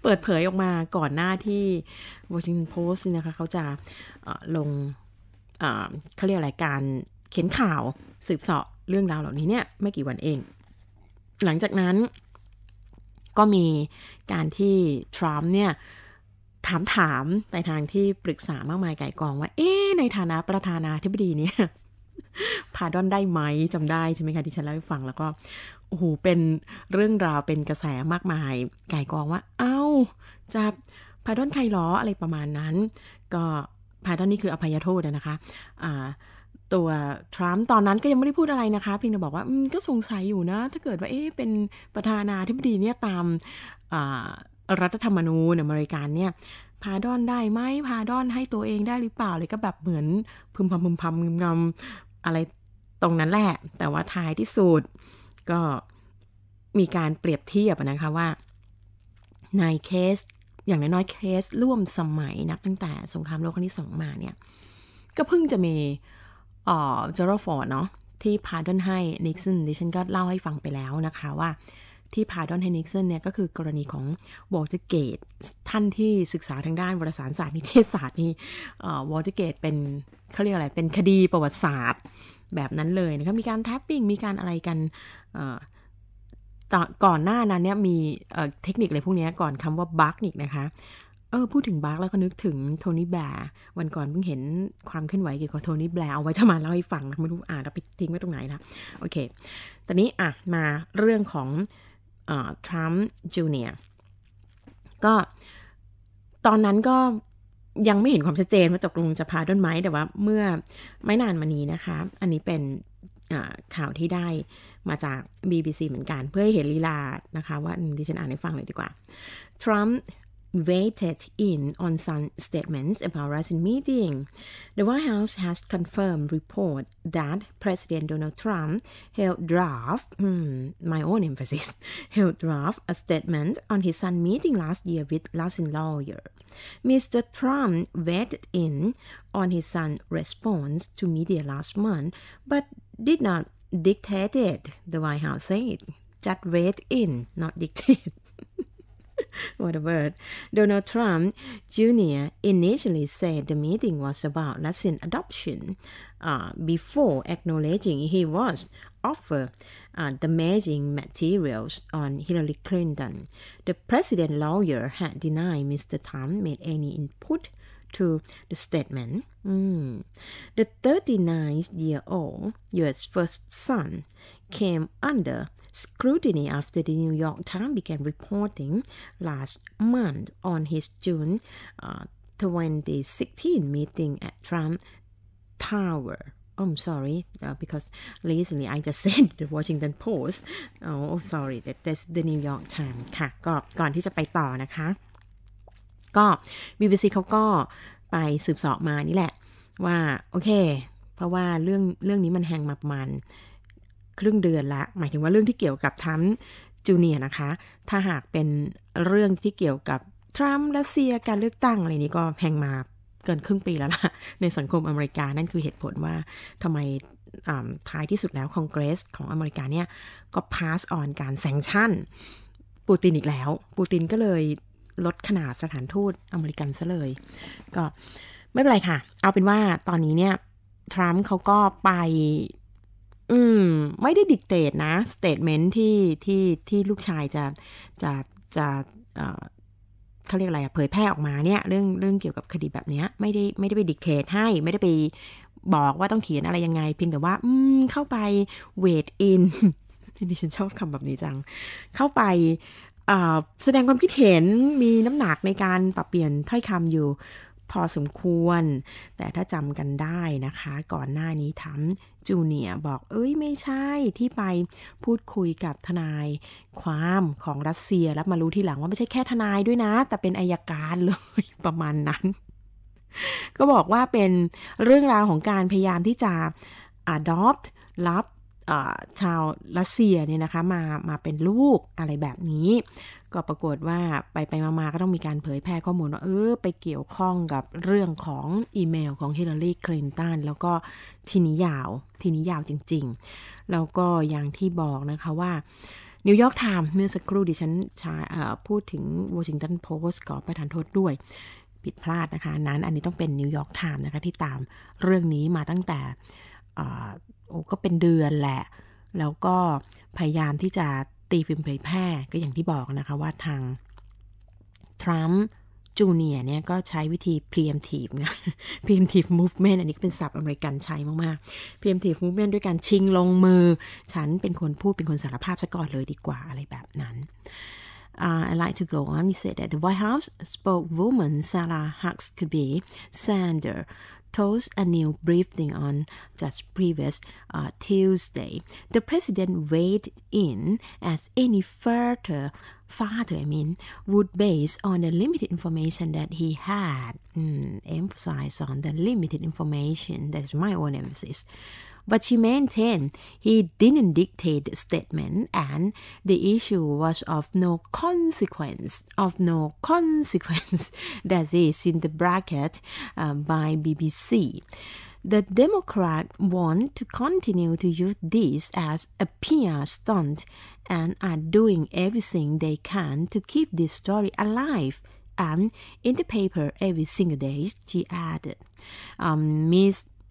เปิดเผยออกมาก่อนหน้าที่ Washington Post นะคะเขาจะลงเขาเรียกอะไรการเขียนข่าว สืบเสาะเรื่องราวเหล่านี้เนี่ยไม่กี่วันเอง หลังจากนั้นก็มีการที่ทรัมป์เนี่ยถามถามไปทางที่ปรึกษามากมายไก่กอง ว่า เอ๊ในฐานะประธานาธิบดีเนี่ยพาดอนได้ไหมจำได้ใช่ไหมคะที่ฉันเล่าให้ฟังแล้วก็โอ้โหเป็นเรื่องราวเป็นกระแสมากมายไก่กองว่าเอา้าจะพาดอนใครล้ออะไรประมาณนั้น ก็พาดอนนี่คืออภัยโทษนะคะ อ่าตัวทรัมป์ตอนนั้นก็ยังไม่ได้พูดอะไรนะคะ เพียงแต่บอกว่าก็สงสัยอยู่นะ ถ้าเกิดว่า เอ๊ะเป็นประธานาธิบดีเนี่ยตามรัฐธรรมนูญอเมริกันเนี่ย พาดอนได้ไหมพาดอนให้ตัวเองได้หรือเปล่าเลยก็แบบเหมือนพึมพำพึมพำงึงำอะไรตรงนั้นแหละแต่ว่าท้ายที่สุด ก็มีการเปรียบเทียบนะคะว่าในเคส อย่างน้อยๆเคสร่วมสมัยนับตั้งแต่สงครามโลกครั้งที่สองมาเนี่ยก็เพิ่งจะมีเจอร์ฟอร์ดเนาะที่พาดอนให้นิกสันดิฉันก็เล่าให้ฟังไปแล้วนะคะว่า ที่พาดอนให้นิกสันเนี่ยก็คือกรณีของวอลเตอร์เกต ท่านที่ศึกษาทางด้านวารสารศาสตร์นิเทศศาสตร์นี่วอลเตอร์เกตเป็นเขาเรียกอะไรเป็นคดีประวัติศาสตร์แบบนั้นเลยนะคะมีการแท็บปิ้งมีการอะไรกันก่อนหน้านั้นเนี่ยมีเทคนิคอะไรพวกนี้ก่อนคำว่าบั๊กอีกนะคะเออพูดถึงบาร์กแล้วก็นึกถึงโทนี่แบร์วันก่อนเพิ่งเห็นความเคลื่อนไหวเกี่ยวกับโทนี่แบร์เอาไว้จะมาเล่าให้ฟังนะไม่รู้อ่านแล้วไปทิ้งไว้ตรงไหนละโอเคตอนนี้อ่ะมาเรื่องของทรัมป์จูเนียก็ ตอนนั้นก็ยังไม่เห็นความชัดเจนว่าตกลงจะพาด้นไหมแต่ว่าเมื่อไม่นานมานี้นะคะอันนี้เป็นข่าวที่ได้มาจาก BBC เหมือนกันเพื่อให้เห็นลีลานะคะว่าดิฉันอ่านให้ฟังเลยดีกว่าทรัมป์ weighted in on some statements about recent meeting. The White House has confirmed report that President Donald Trump held draft, hmm, my own emphasis, held draft a statement on his son meeting last year with Lawson lawyer. Mr. Trump weighted in on his son's response to media last month, but did not dictate it, the White House said. Just weighed in, not dictate. what a word. Donald Trump Jr. initially said the meeting was about Latin adoption uh, before acknowledging he was offered uh, damaging materials on Hillary Clinton. The president lawyer had denied Mr. Trump made any input to the statement. Mm. The 39 year old U.S. first son came under scrutiny after the New York Times began reporting last month on his June uh, 2016 meeting at Trump Tower. Oh, I'm sorry, uh, because recently I just said the Washington Post. Oh, sorry, that, that's the New York Times ค่ะก็ก่อนที่จะไปต่อนะคะก็ BBC เขาก็ไปสืบสอบมานี่แหละ ว่า โอเค เพราะว่าเรื่องเรื่องนี้มันแหงมาประมาณครึ่งเดือนละหมายถึงว่าเรื่องที่เกี่ยวกับทั้งจูเนียนะคะ ถ้าหากเป็นเรื่องที่เกี่ยวกับทรัมป์รัสเซียการเลือกตั้งอะไรนี้ก็แพงมาเกินครึ่งปีแล้วล่ะ ในสังคมอเมริกา นั่นคือเหตุผลว่าทำไมท้ายที่สุดแล้วคอนเกรสของอเมริกาเนี่ย ก็พาสออนการแซงชั่นปูตินอีกแล้ว ปูตินก็เลยลดขนาดสถานทูตอเมริกันซะเลย ก็ไม่เป็นไรค่ะ เอาเป็นว่าตอนนี้เนี่ยทรัมป์เขาก็ไปอืมไม่ได้ดิกเตตนะสเตทเมนที่ที่ที่ลูกชายจะจะจะเขาเรียกอะไรอะเผยแพร่ออกมาเนี่ยเรื่องเรื่องเกี่ยวกับคดีแบบเนี้ยไม่ได้ไม่ได้ไปดิกเตตให้ไม่ได้ไปบอกว่าต้องเขียนอะไรยังไง เพียงแต่ว่าอืมเข้าไปเวทอินนี่ฉันชอบคำแบบนี้จัง เข้าไปแสดงความคิดเห็นมีน้ำหนักในการปรับเปลี่ยนถ้อยคำอยู่พอสมควร แต่ถ้าจำกันได้นะคะ ก่อนหน้านี้ทำจูเนียบอกเอ้ยไม่ใช่ที่ไปพูดคุยกับทนายความของรัสเซียแล้วมารู้ทีหลังว่าไม่ใช่แค่ทนายด้วยนะ แต่เป็นอายการเลย ประมาณนั้น ก็บอกว่าเป็นเรื่องราวของการพยายามที่จะ adopt รับชาวรัสเซียเนี่ยนะคะมามาเป็นลูกอะไรแบบนี้็ปรากฏว่าไปไปมาๆก็ต้องมีการเผยแพร่ข้อมูลว่าเออไปเกี่ยวข้องกับเรื่องของอีเมลของฮิลลารีคลินตันแล้วก็ทีนี้ยาวทีนี้ยาวจริงๆ แล้วก็อย่างที่บอกนะคะว่านิวยอร์กไทม์เมื่อสักครู่ดิฉันพูดถึงวอชิงตันโพสต์ขอประทานโทษด้วยผิดพลาดนะคะ นั้นอันนี้ต้องเป็นนิวยอร์กไทม์นะคะ ที่ตามเรื่องนี้มาตั้งแต่โอ้ก็เป็นเดือนแหละ แล้วก็พยายามที่จะตีพิมพ์เผยแพร่ก็อย่างที่บอกนะคะว่าทางทรัมป์จูเนียเนี่ยก็ใช้วิธี preemptive นะ preemptive movement อันนี้เป็นศัพท์อเมริกันใช้มากๆ preemptive movement ด้วยการชิงลงมือฉันเป็นคนพูดเป็นคนสารภาพซะก่อนเลยดีกว่าอะไรแบบนั้น Uh, i like to go on. He said that the White House spokeswoman Sarah Huckabee Sanders Post a new briefing on just previous uh, Tuesday. The president weighed in as any further father, I mean, would base on the limited information that he had. Mm, emphasize on the limited information. That's my own emphasis. But she maintained he didn't dictate the statement and the issue was of no consequence, of no consequence, that is in the bracket uh, by BBC. The Democrats want to continue to use this as a PR stunt and are doing everything they can to keep this story alive and in the paper every single day, she added. Um,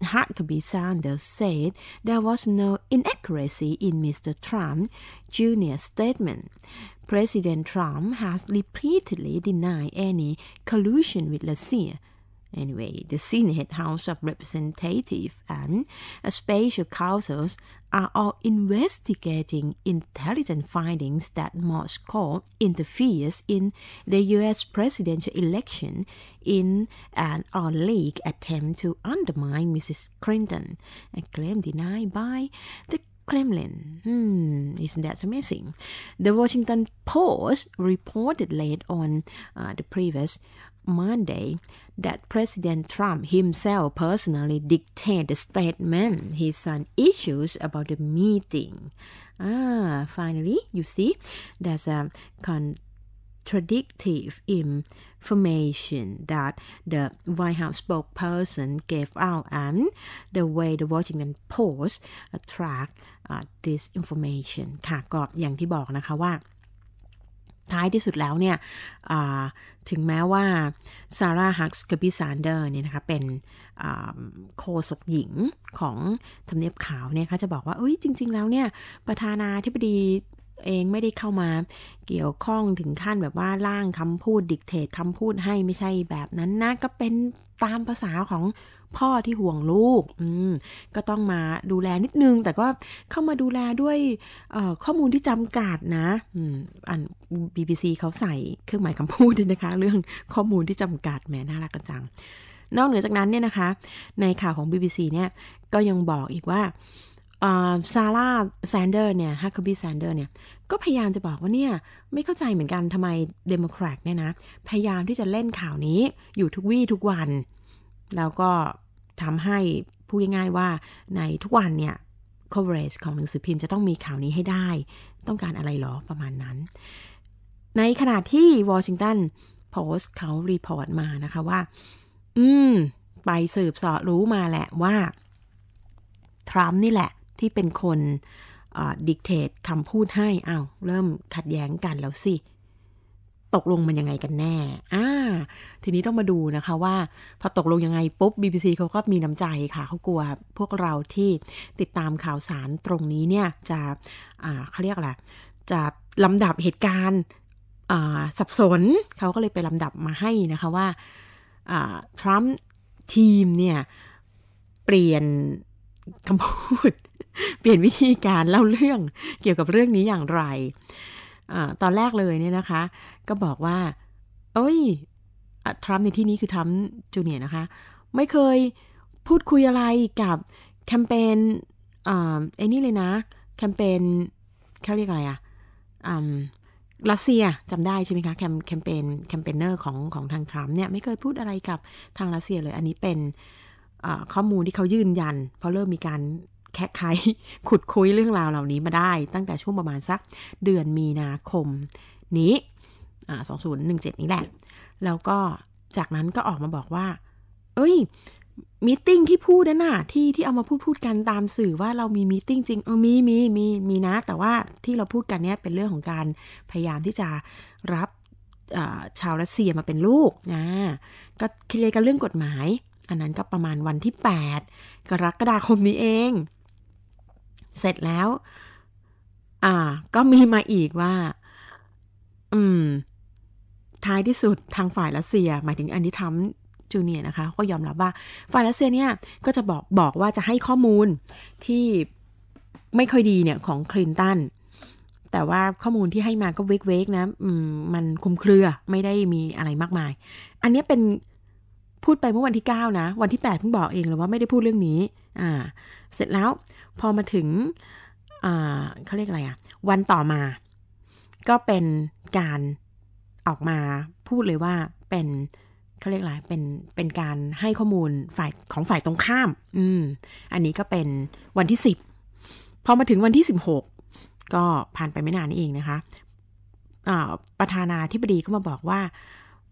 Huckabee Sanders said there was no inaccuracy in Mr. Trump Jr.'s statement. President Trump has repeatedly denied any collusion with Russia. Anyway, the Senate House of Representatives and Special Counsels are all investigating intelligence findings that Moscow interferes in the U.S. presidential election in an all attempt to undermine Mrs. Clinton, a claim denied by the Kremlin. Hmm, isn't that amazing? The Washington Post reported late on uh, the previous Monday that President Trump himself personally dictated the statement his son uh, issues about the meeting. Ah, finally, you see, there's a contradictory information that the White House spokesperson gave out and the way the Washington Post uh, tracked uh, this information ค่ะก็อย่างที่บอกนะคะว่าท้ายที่สุดแล้วเนี่ย ถึงแม้ว่าซาร่าฮักส์กับบิซานเดอร์เนี่ยนะคะเป็นโคศกหญิงของทำเนียบขาวเนี่ยคะจะบอกว่าเอ้ยจริง ๆ แล้วเนี่ย ประธานาธิบดีเองไม่ได้เข้ามาเกี่ยวข้องถึงขั้นแบบว่าร่างคำพูดดิกเทตคำพูดให้ไม่ใช่แบบนั้นนะ ก็เป็นตามภาษาของพ่อที่ห่วงลูกอืมก็ต้องมาดูแลนิดนึง แต่ก็เข้ามาดูแลด้วยข้อมูลที่จำกัดนะอัน BBC เขาใส่เครื่องหมายคำพูดด้วยนะคะเรื่องข้อมูลที่จำกัดแหมน่ารักกันจัง นอกเหนือจากนั้นเนี่ยนะคะ ในข่าวของ BBC เนี่ยก็ยังบอกอีกว่าซาร่าแซนเดอร์เนี่ยฮักคบีแซนเดอร์เนี่ยก็พยายามจะบอกว่าเนี่ยไม่เข้าใจเหมือนกันทำไมเดโมแครตเนี่ยนะพยายามที่จะเล่นข่าวนี้อยู่ทุกวี่ทุกวันแล้วก็ทำให้พูดง่ายๆว่าในทุกวันเนี่ย coverage ของหนังสือพิมพ์จะต้องมีข่าวนี้ให้ได้ ต้องการอะไรหรอประมาณนั้น ในขณะที่วอชิงตันโพสต์เขารีพอร์ตมานะคะว่า อืม ไปสืบสอรู้มาแหละว่า ทรัมป์นี่แหละที่เป็นคนดิกเตตคำพูดให้เอา้าเริ่มขัดแย้งกันแล้วสิตกลงมันยังไงกันแน่อ่าทีนี้ต้องมาดูนะคะว่าพอตกลงยังไงปุ๊บ BBC เขาก็มีน้ำใจค่ะ เขากลัวพวกเราที่ติดตามข่าวสารตรงนี้เนี่ย จะ อ่า เขาเรียกอะไร จะลำดับเหตุการณ์สับสน เขาก็เลยไปลำดับมาให้นะคะว่าทรัมป์ทีมเนี่ย เปลี่ยนคำพูด เปลี่ยนวิธีการเล่าเรื่องเกี่ยวกับเรื่องนี้อย่างไรตอนแรกเลยเนี่ยนะคะ ก็บอกว่าเอ้ย ทรัมป์ในที่นี้คือ ทรัมป์จูเนียนะคะ ไม่เคยพูดคุยอะไรกับแคมเปญ เอ้นี่เลยนะแคมเปญเขาเรียกอะไรอะรัสเซียจำได้ใช่ไหมคะแคมแคมเปญแคมเปญเนอร์ของของทางทรัมป์เนี่ยไม่เคยพูดอะไรกับทางรัสเซียเลยอันนี้เป็นข้อมูลที่เขายืนยันเพราะเริ่มมีการแคะไคขุดคุยเรื่องราวเหล่านี้มาได้ ตั้งแต่ช่วงประมาณสักเดือนมีนาคมนี้2017 นี้แหละ แล้วก็จากนั้นก็ออกมาบอกว่าเอ้ยมีติ้งที่พูดนน่ะที่ที่เอามาพูดพูดกันตามสื่อว่าเรามีมีติ้งจริงเออมีมี มี มีนะ แต่ว่าที่เราพูดกันเนี้ยเป็นเรื่องของการพยายามที่จะรับชาวรัสเซียมาเป็นลูกนะ ก็เคลียร์กันเรื่องกฎหมาย อันนั้นก็ประมาณวันที่ 8 กรกฎาคมนี้เองเสร็จแล้ว อ่า ก็มีมาอีกว่า อืม ท้ายที่สุดทางฝ่ายรัสเซีย หมายถึงอันนี้ทํัมจูเนียนะคะ ก็ยอมรับว่าฝ่ายรัสเซียเนี่ยก็จะบอกบอกว่าจะให้ข้อมูลที่ไม่ค่อยดีเนี่ยของคลินตัน แต่ว่าข้อมูลที่ให้มาก็เวกเวกนะมมันคุมเครือไม่ได้มีอะไรมากมาย อันนี้เป็นพูดไปเมื่อวันที่ 9 นะ วันที่8เพิ่งบอกเองเลยว่าไม่ได้พูดเรื่องนี้ อ่าเสร็จแล้วพอมาถึงเขาเรียกอะไรอะวันต่อมาก็เป็นการออกมาพูดเลยว่าเป็นเขาเรียกอะไรเป็นเป็นการให้ข้อมูลฝ่ายของฝ่ายตรงข้ามอืมอันนี้ก็เป็นวันที่สิบพอมาถึงวันที่สิบหก็ผ่านไปไม่นานนี่เองนะคะประธานาธิบดีก็มาบอกว่า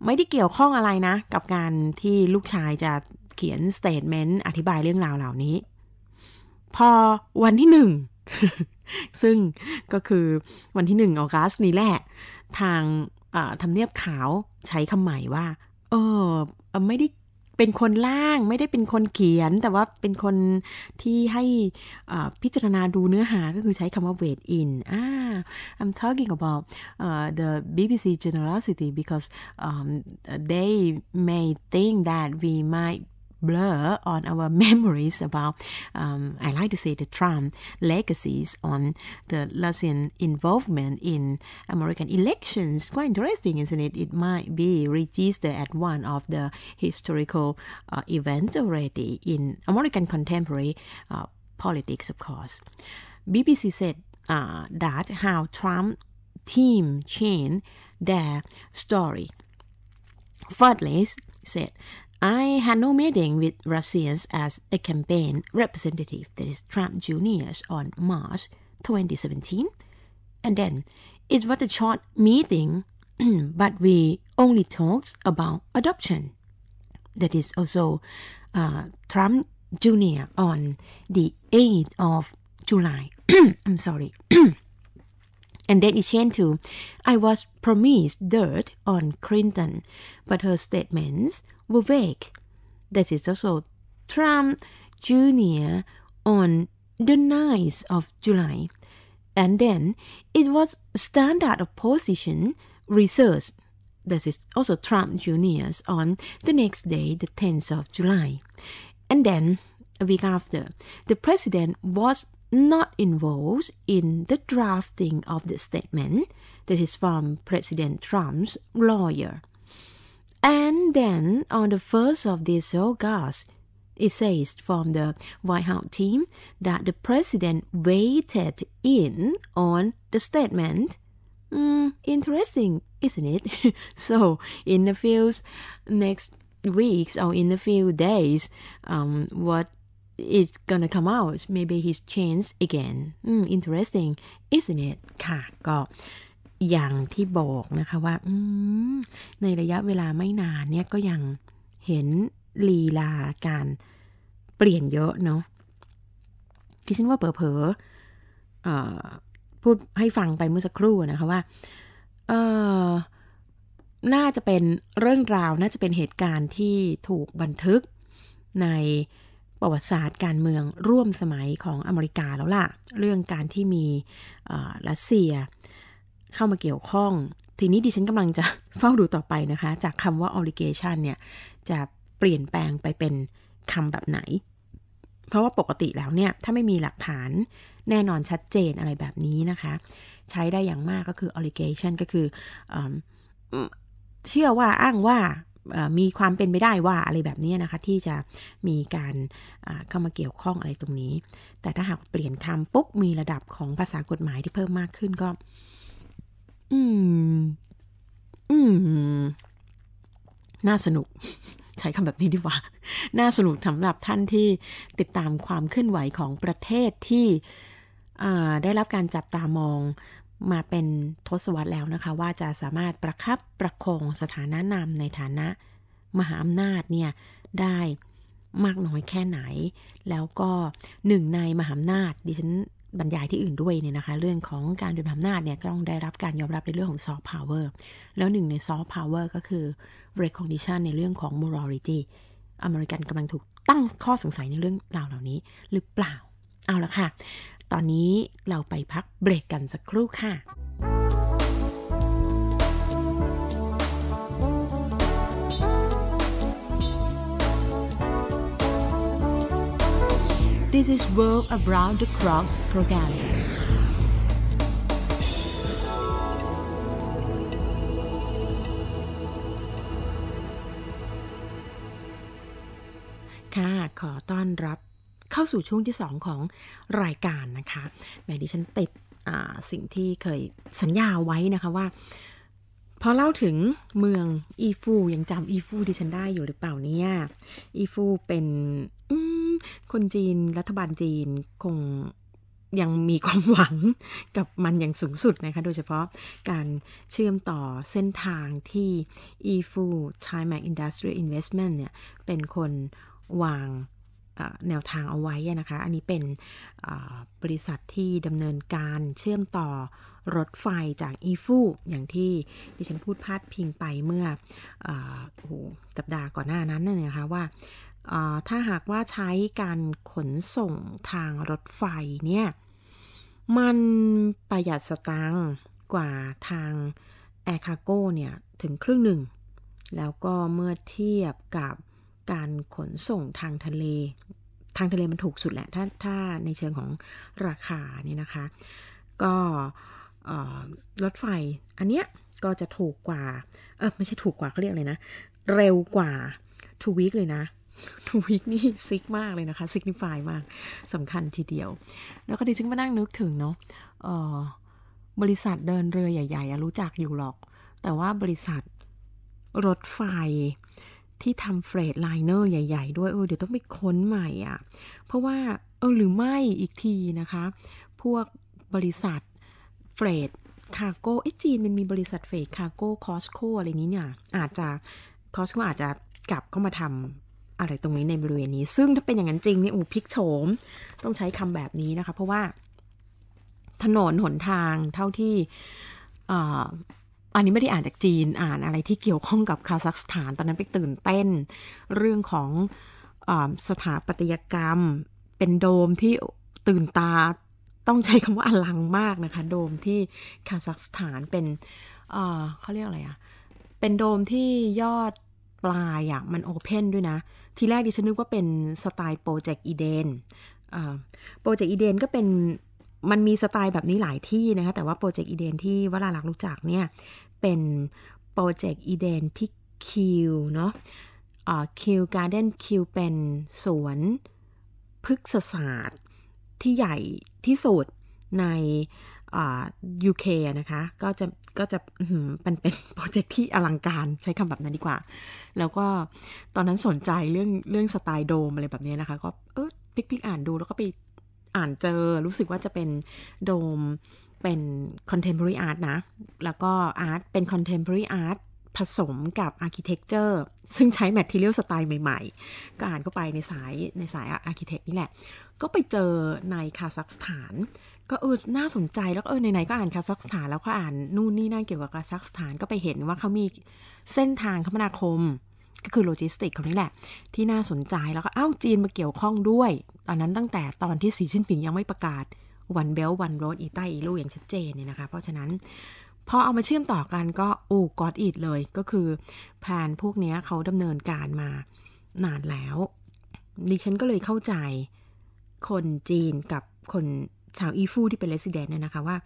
ไม่ได้เกี่ยวข้องอะไรนะ กับการที่ลูกชายจะเขียนสเตทเมนต์อธิบายเรื่องราวเหล่านี้พอวันที่หนึ่ง ซึ่งก็คือวันที่หนึ่งออกัสนี้แหละทางทำเนียบขาวใช้คำใหม่ว่า เออไม่ได้เป็นคนล่างไม่ได้เป็นคนเขียนแต่ว่าเป็นคนที่ให้พิจารณาดูเนื้อหาก็คือใช้คำว่า wait in อ่า I'm talking about uh, the BBC generosity because um, they may think that we might blur on our memories about, um, I like to say, the Trump legacies on the Russian involvement in American elections. Quite interesting, isn't it? It might be registered at one of the historical uh, events already in American contemporary uh, politics, of course. BBC said uh, that how Trump team changed their story. Fadlis said I had no meeting with Russians as a campaign representative, that is Trump Jr.'s, on March 2017. And then it was a short meeting, but we only talked about adoption. That is also uh, Trump Jr. on the 8th of July. I'm sorry. and then it changed to I was promised dirt on Clinton, but her statements were vague. This is also Trump Jr. on the 9th of July. And then it was standard opposition research. This is also Trump Jr.'s on the next day, the 10th of July. And then a week after, the president was not involved in the drafting of the statement that is from President Trump's lawyer. And then on the first of this August, it says from the White House team that the president waited in on the statement. Mm, interesting, isn't it? so in the few next weeks or in a few days, um, what is gonna come out? Maybe he's changed again. Mm, interesting, isn't it? อย่างที่บอกนะคะว่าในระยะเวลาไม่นานเนี่ยก็ยังเห็นลีลาการเปลี่ยนเยอะเนาะที่ฉันว่าเผลอๆพูดให้ฟังไปเมื่อสักครู่นะคะว่า น่าจะเป็นเรื่องราวน่าจะเป็นเหตุการณ์ที่ถูกบันทึก ในประวัติศาสตร์การเมืองร่วมสมัยของอเมริกาแล้วล่ะ เรื่องการที่มีรัสเซียเข้ามาเกี่ยวข้อง ทีนี้ดิฉันกำลังจะเฝ้าดูต่อไปนะคะ จากคำว่า obligation เนี่ย จะเปลี่ยนแปลงไปเป็นคำแบบไหน เพราะว่าปกติแล้วเนี่ย ถ้าไม่มีหลักฐานแน่นอนชัดเจนอะไรแบบนี้นะคะ ใช้ได้อย่างมากก็คือ obligation ก็คืออเชื่อว่าอ้างว่ามีความเป็นไปได้ว่าอะไรแบบนี้นะคะที่จะมีการเข้ามาเกี่ยวข้องอะไรตรงนี้ แต่ถ้าหากเปลี่ยนคำปุ๊บมีระดับของภาษากฎหมายที่เพิ่มมากขึ้นก็อืม อืม น่าสนุก ใช้คำแบบนี้ดีกว่า น่าสนุกสำหรับท่านที่ติดตามความเคลื่อนไหวของประเทศที่ได้รับการจับตามองมาเป็นทศวรรษแล้วนะคะ ว่าจะสามารถประคับประคองสถานะนำในฐานะมหาอำนาจเนี่ยได้มากน้อยแค่ไหน แล้วก็หนึ่งในมหาอำนาจ ดิฉันบรรยายที่อื่นด้วยเนี่ยนะคะ เรื่องของการดูดอำนาจเนี่ยต้องได้รับการยอมรับในเรื่องของซอฟต์พาวเวอร์แล้วหนึ่งในซอฟต์พาวเวอร์ก็คือ recognition ในเรื่องของ morality อเมริกันกำลังถูกตั้งข้อสงสัยในเรื่องราวเหล่านี้หรือเปล่าเอาละค่ะ ตอนนี้เราไปพักเบรกกันสักครู่ค่ะ This is World Around the Clock program. ค่ะ ขอต้อนรับเข้าสู่ช่วงที่ 2 ของรายการนะคะแม่ดิฉันติดสิ่งที่เคยสัญญาไว้นะคะว่าพอเล่าถึงเมืองอีฟูยังจำอีฟูที่ฉันได้อยู่หรือเปล่าเนี่ยอีฟูเป็นคนจีนรัฐบาลจีนคงยังมีความหวังกับมันอย่างสูงสุดนะคะโดยเฉพาะการเชื่อมต่อเส้นทางที่ อีฟูไทยแมกอินดัสทรีอินเวสเมนต์เนี่ยเป็นคนวางแนวทางเอาไว้นะคะอันนี้เป็นบริษัทที่ดำเนินการเชื่อมต่อรถไฟจาก อีฟูอย่างที่ดิฉันพูดพาดพิงไปเมื่ออโอ้โหสัปดาห์ก่อนหน้านั้นน่นะคะ ว่า ถ้าหากว่าใช้การขนส่งทางรถไฟเนี่ยมันประหยัดสตางค์กว่าทางแอร์คาโก้เนี่ย ถึงครึ่งหนึ่ง แล้วก็เมื่อเทียบกับการขนส่งทางทะเลทางทะเลมันถูกสุดแหละ ถ้าถ้าในเชิงของราคาเนี่ยนะคะ ก็รถไฟอันเนี้ยก็จะถูกกว่า เออไม่ใช่ถูกกว่าเขาเรียกเลยนะ เร็วกว่าทูวิกเลยนะทูวิกนี่ ซิกมากเลยนะคะซิกนิฟายมากสำคัญทีเดียว แล้วก็ดิฉันมานั่งนึกถึงเนาะบริษัทเดินเรือใหญ่ๆรู้จักอยู่หรอก แต่ว่าบริษัท รถไฟที่ทำเฟรดไลเนอร์ใหญ่ ๆ ด้วยเออเดี๋ยวต้องไปค้นใหม่อะ่ะเพราะว่าเออหรือไม่อีกทีนะคะพวกบริษัทเฟรด คาโก้ไอ้จีนมันมีบริษัทเฟรดคาโก้คอสโคอะไรนี้เนี่ย อาจจะ คอสโคอาจจะกลับเข้ามาทำอะไรตรงนี้ในบริเวณนี้ ซึ่งถ้าเป็นอย่างนั้นจริงเนี่ย อูพิกโฉม ต้องใช้คำแบบนี้นะคะ เพราะว่าถนนหนทางเท่าที่อันนี้ไม่ได้อ่านจากจีน อ่านอะไรที่เกี่ยวข้องกับคาซัคสถาน ตอนนั้นไปตื่นเต้น เรื่องของอสถาปัตยกรรม เป็นโดมที่ตื่นตาต้องใช้คำว่าอลังมากนะคะ โดมที่คาซัคสถานเป็นเเขาเรียกอะไรอะเป็นโดมที่ยอดปลายอะมันโอเพนด้วยนะ ทีแรกดิฉันนึกว่าเป็นสไตล์โปรเจกต์อีเดนโปรเจกต์อีเดนก็เป็น มันมีสไตล์แบบนี้หลายที่นะคะ แต่ว่าโปรเจกต์อีเดนที่วราลักษ์รู้จักเนี่ย เป็นโปรเจกต์อีเดนที่คิวเนาะคิวการ์เด้นคิวเป็นสวนพฤกษศาสตร์ที่ใหญ่ที่สุดในยูเคนะคะก็จะก็จะเป็นเป็นโปรเจกต์ที่อลังการใช้คำแบบนั้นดีกว่า แล้วก็ตอนนั้นสนใจเรื่องเรื่องสไตล์โดมอะไรแบบนี้นะคะ ก็เออพิกพิกอ่านดูแล้วก็ไปอ่านเจอรู้สึกว่าจะเป็นโดมเป็น contemporary art นะ แล้วก็อาร์ตเป็น contemporary art ผสมกับอาร์กิเทคเจอร์ซึ่งใช้แมทเทียลสไตล์ใหม่ๆ ก็อ่านเข้าไปในสายในสาย Architect นี่แหละ ก็ไปเจอในคาซัคสถาน ก็เออน่าสนใจแล้วเออไหนๆก็อ่านคาซัคสถานแล้วก็อ่านนู่นนี่นั่นเกี่ยวกับคาซัคสถานก็ไปเห็นว่าเขามีเส้นทางคมนาคม ก็คือโลจิสติกเขานี่แหละ ที่น่าสนใจแล้วก็อ้าวจีนมาเกี่ยวข้องด้วย ตอนนั้นตั้งแต่ตอนที่สีชิ้นผิงยังไม่ประกาศวันเบลวันโรดอีใต้อีลูอย่างชัดเจนเนี่ยนะคะเพราะฉะนั้นพอเอามาเชื่อมต่อกันก็โอ้กอดอิดเลย ก็คือแพลนพวกนี้เขาดำเนินการมานานแล้วดิฉันก็เลยเข้าใจคนจีนกับคนชาวอีฟูที่เป็นเลสเดนเนี่ยนะคะว่า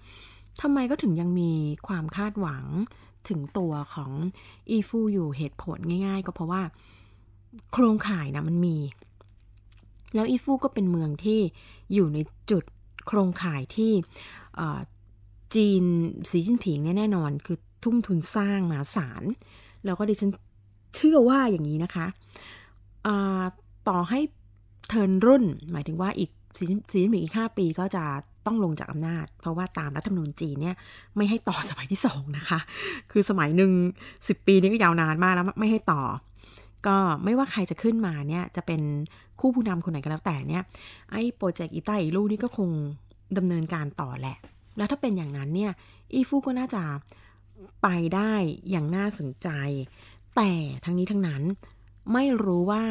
ทำไมก็ถึงยังมีความคาดหวังถึงตัวของอีฟูอยู่เหตุผลง่ายๆ ก็เพราะว่าโครงข่ายนะมันมี แล้วอีฟูก็เป็นเมืองที่อยู่ในจุดโครงข่ายที่จีนสีจิ้นผิงเนี่ยแน่นอน คือทุ่มทุนสร้างมหาศาลแล้วก็ดิฉันเชื่อว่าอย่างนี้นะคะต่อให้เทินรุ่น หมายถึงว่าอีกสีจิ้นผิงอีก 5 ปีก็จะต้องลงจากอำนาจ เพราะว่าตามรัฐธรรมนูญจีนเนี่ยไม่ให้ต่อสมัยที่ 2 นะคะคือสมัยหนึ่ง10 ปีนี้ก็ยาวนานมากแล้วไม่ให้ต่อ ก็ไม่ว่าใครจะขึ้นมาเนี่ยจะเป็นคู่ผู้นำคนไหนก็แล้วแต่เนี่ยไอ้โปรเจกต์อีต้าอีลูกนี่ก็คงดำเนินการต่อแหละแล้วถ้าเป็นอย่างนั้นเนี่ย อีฟูก็น่าจะไปได้อย่างน่าสนใจ แต่ทั้งนี้ทั้งนั้นไม่รู้ว่า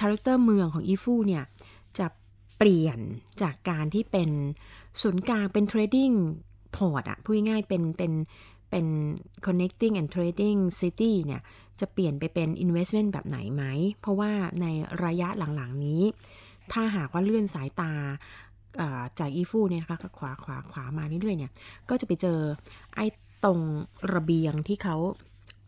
คาแรคเตอร์เมืองของอีฟูเนี่ย จะเปลี่ยนจากการที่เป็นศูนย์กลางเป็นเทรดดิ้งพอร์ตอะพูดง่ายเป็นเป็นเป็น connecting and trading city เนี่ย จะเปลี่ยนไปเป็น investment แบบไหนไหม เพราะว่าในระยะหลังๆนี้ ถ้าหากว่าเลื่อนสายตาจากอีฟูเนี่ยนะคะขวาขวาขวามาเรื่อยๆเนี่ย ก็จะไปเจอไอ้ตรงระเบียงที่เขา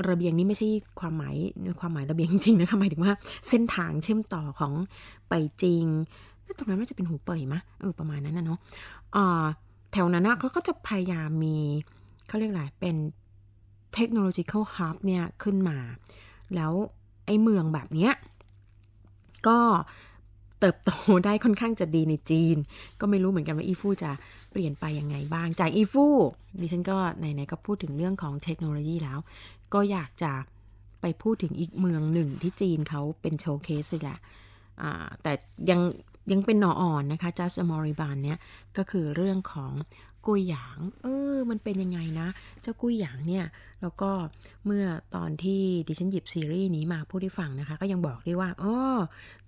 ระเบียงนี้ไม่ใช่ความหมายความหมายระเบียงจริงนะคะหมายถึงว่า เส้นทางเชื่อมต่อของไปจริง ตรงนั้นน่าจะเป็นหูเป่ยมะเออประมาณนั้นนะเนาะแถวนั้นนะเขาก็จะพยายามมีเขาเรียกอะไรเป็นเทคโนโลยีเข้าฮับเนี่ย ขึ้นมา แล้วไอ้เมืองแบบเนี้ยก็เติบโตได้ค่อนข้างจะดีในจีน ก็ไม่รู้เหมือนกันว่าอีฟู่จะเปลี่ยนไปยังไงบ้าง จากอีฟู่ดิฉันก็ไหนๆก็พูดถึงเรื่องของเทคโนโลยีแล้ว ก็อยากจะไปพูดถึงอีกเมืองหนึ่งที่จีนเขาเป็นโชว์เคสเลยแหละแต่ยังยังเป็นหนออ่อนนะคะจัสมอริบานเนี้ยก็คือเรื่องของกุยหยางเออ มันเป็นยังไงนะ เจ้ากุยหยางเนี่ย แล้วก็เมื่อตอนที่ดิฉันหยิบซีรีส์นี้มาพูดให้ฟังนะคะ ก็ยังบอกด้วยว่าอ๋อ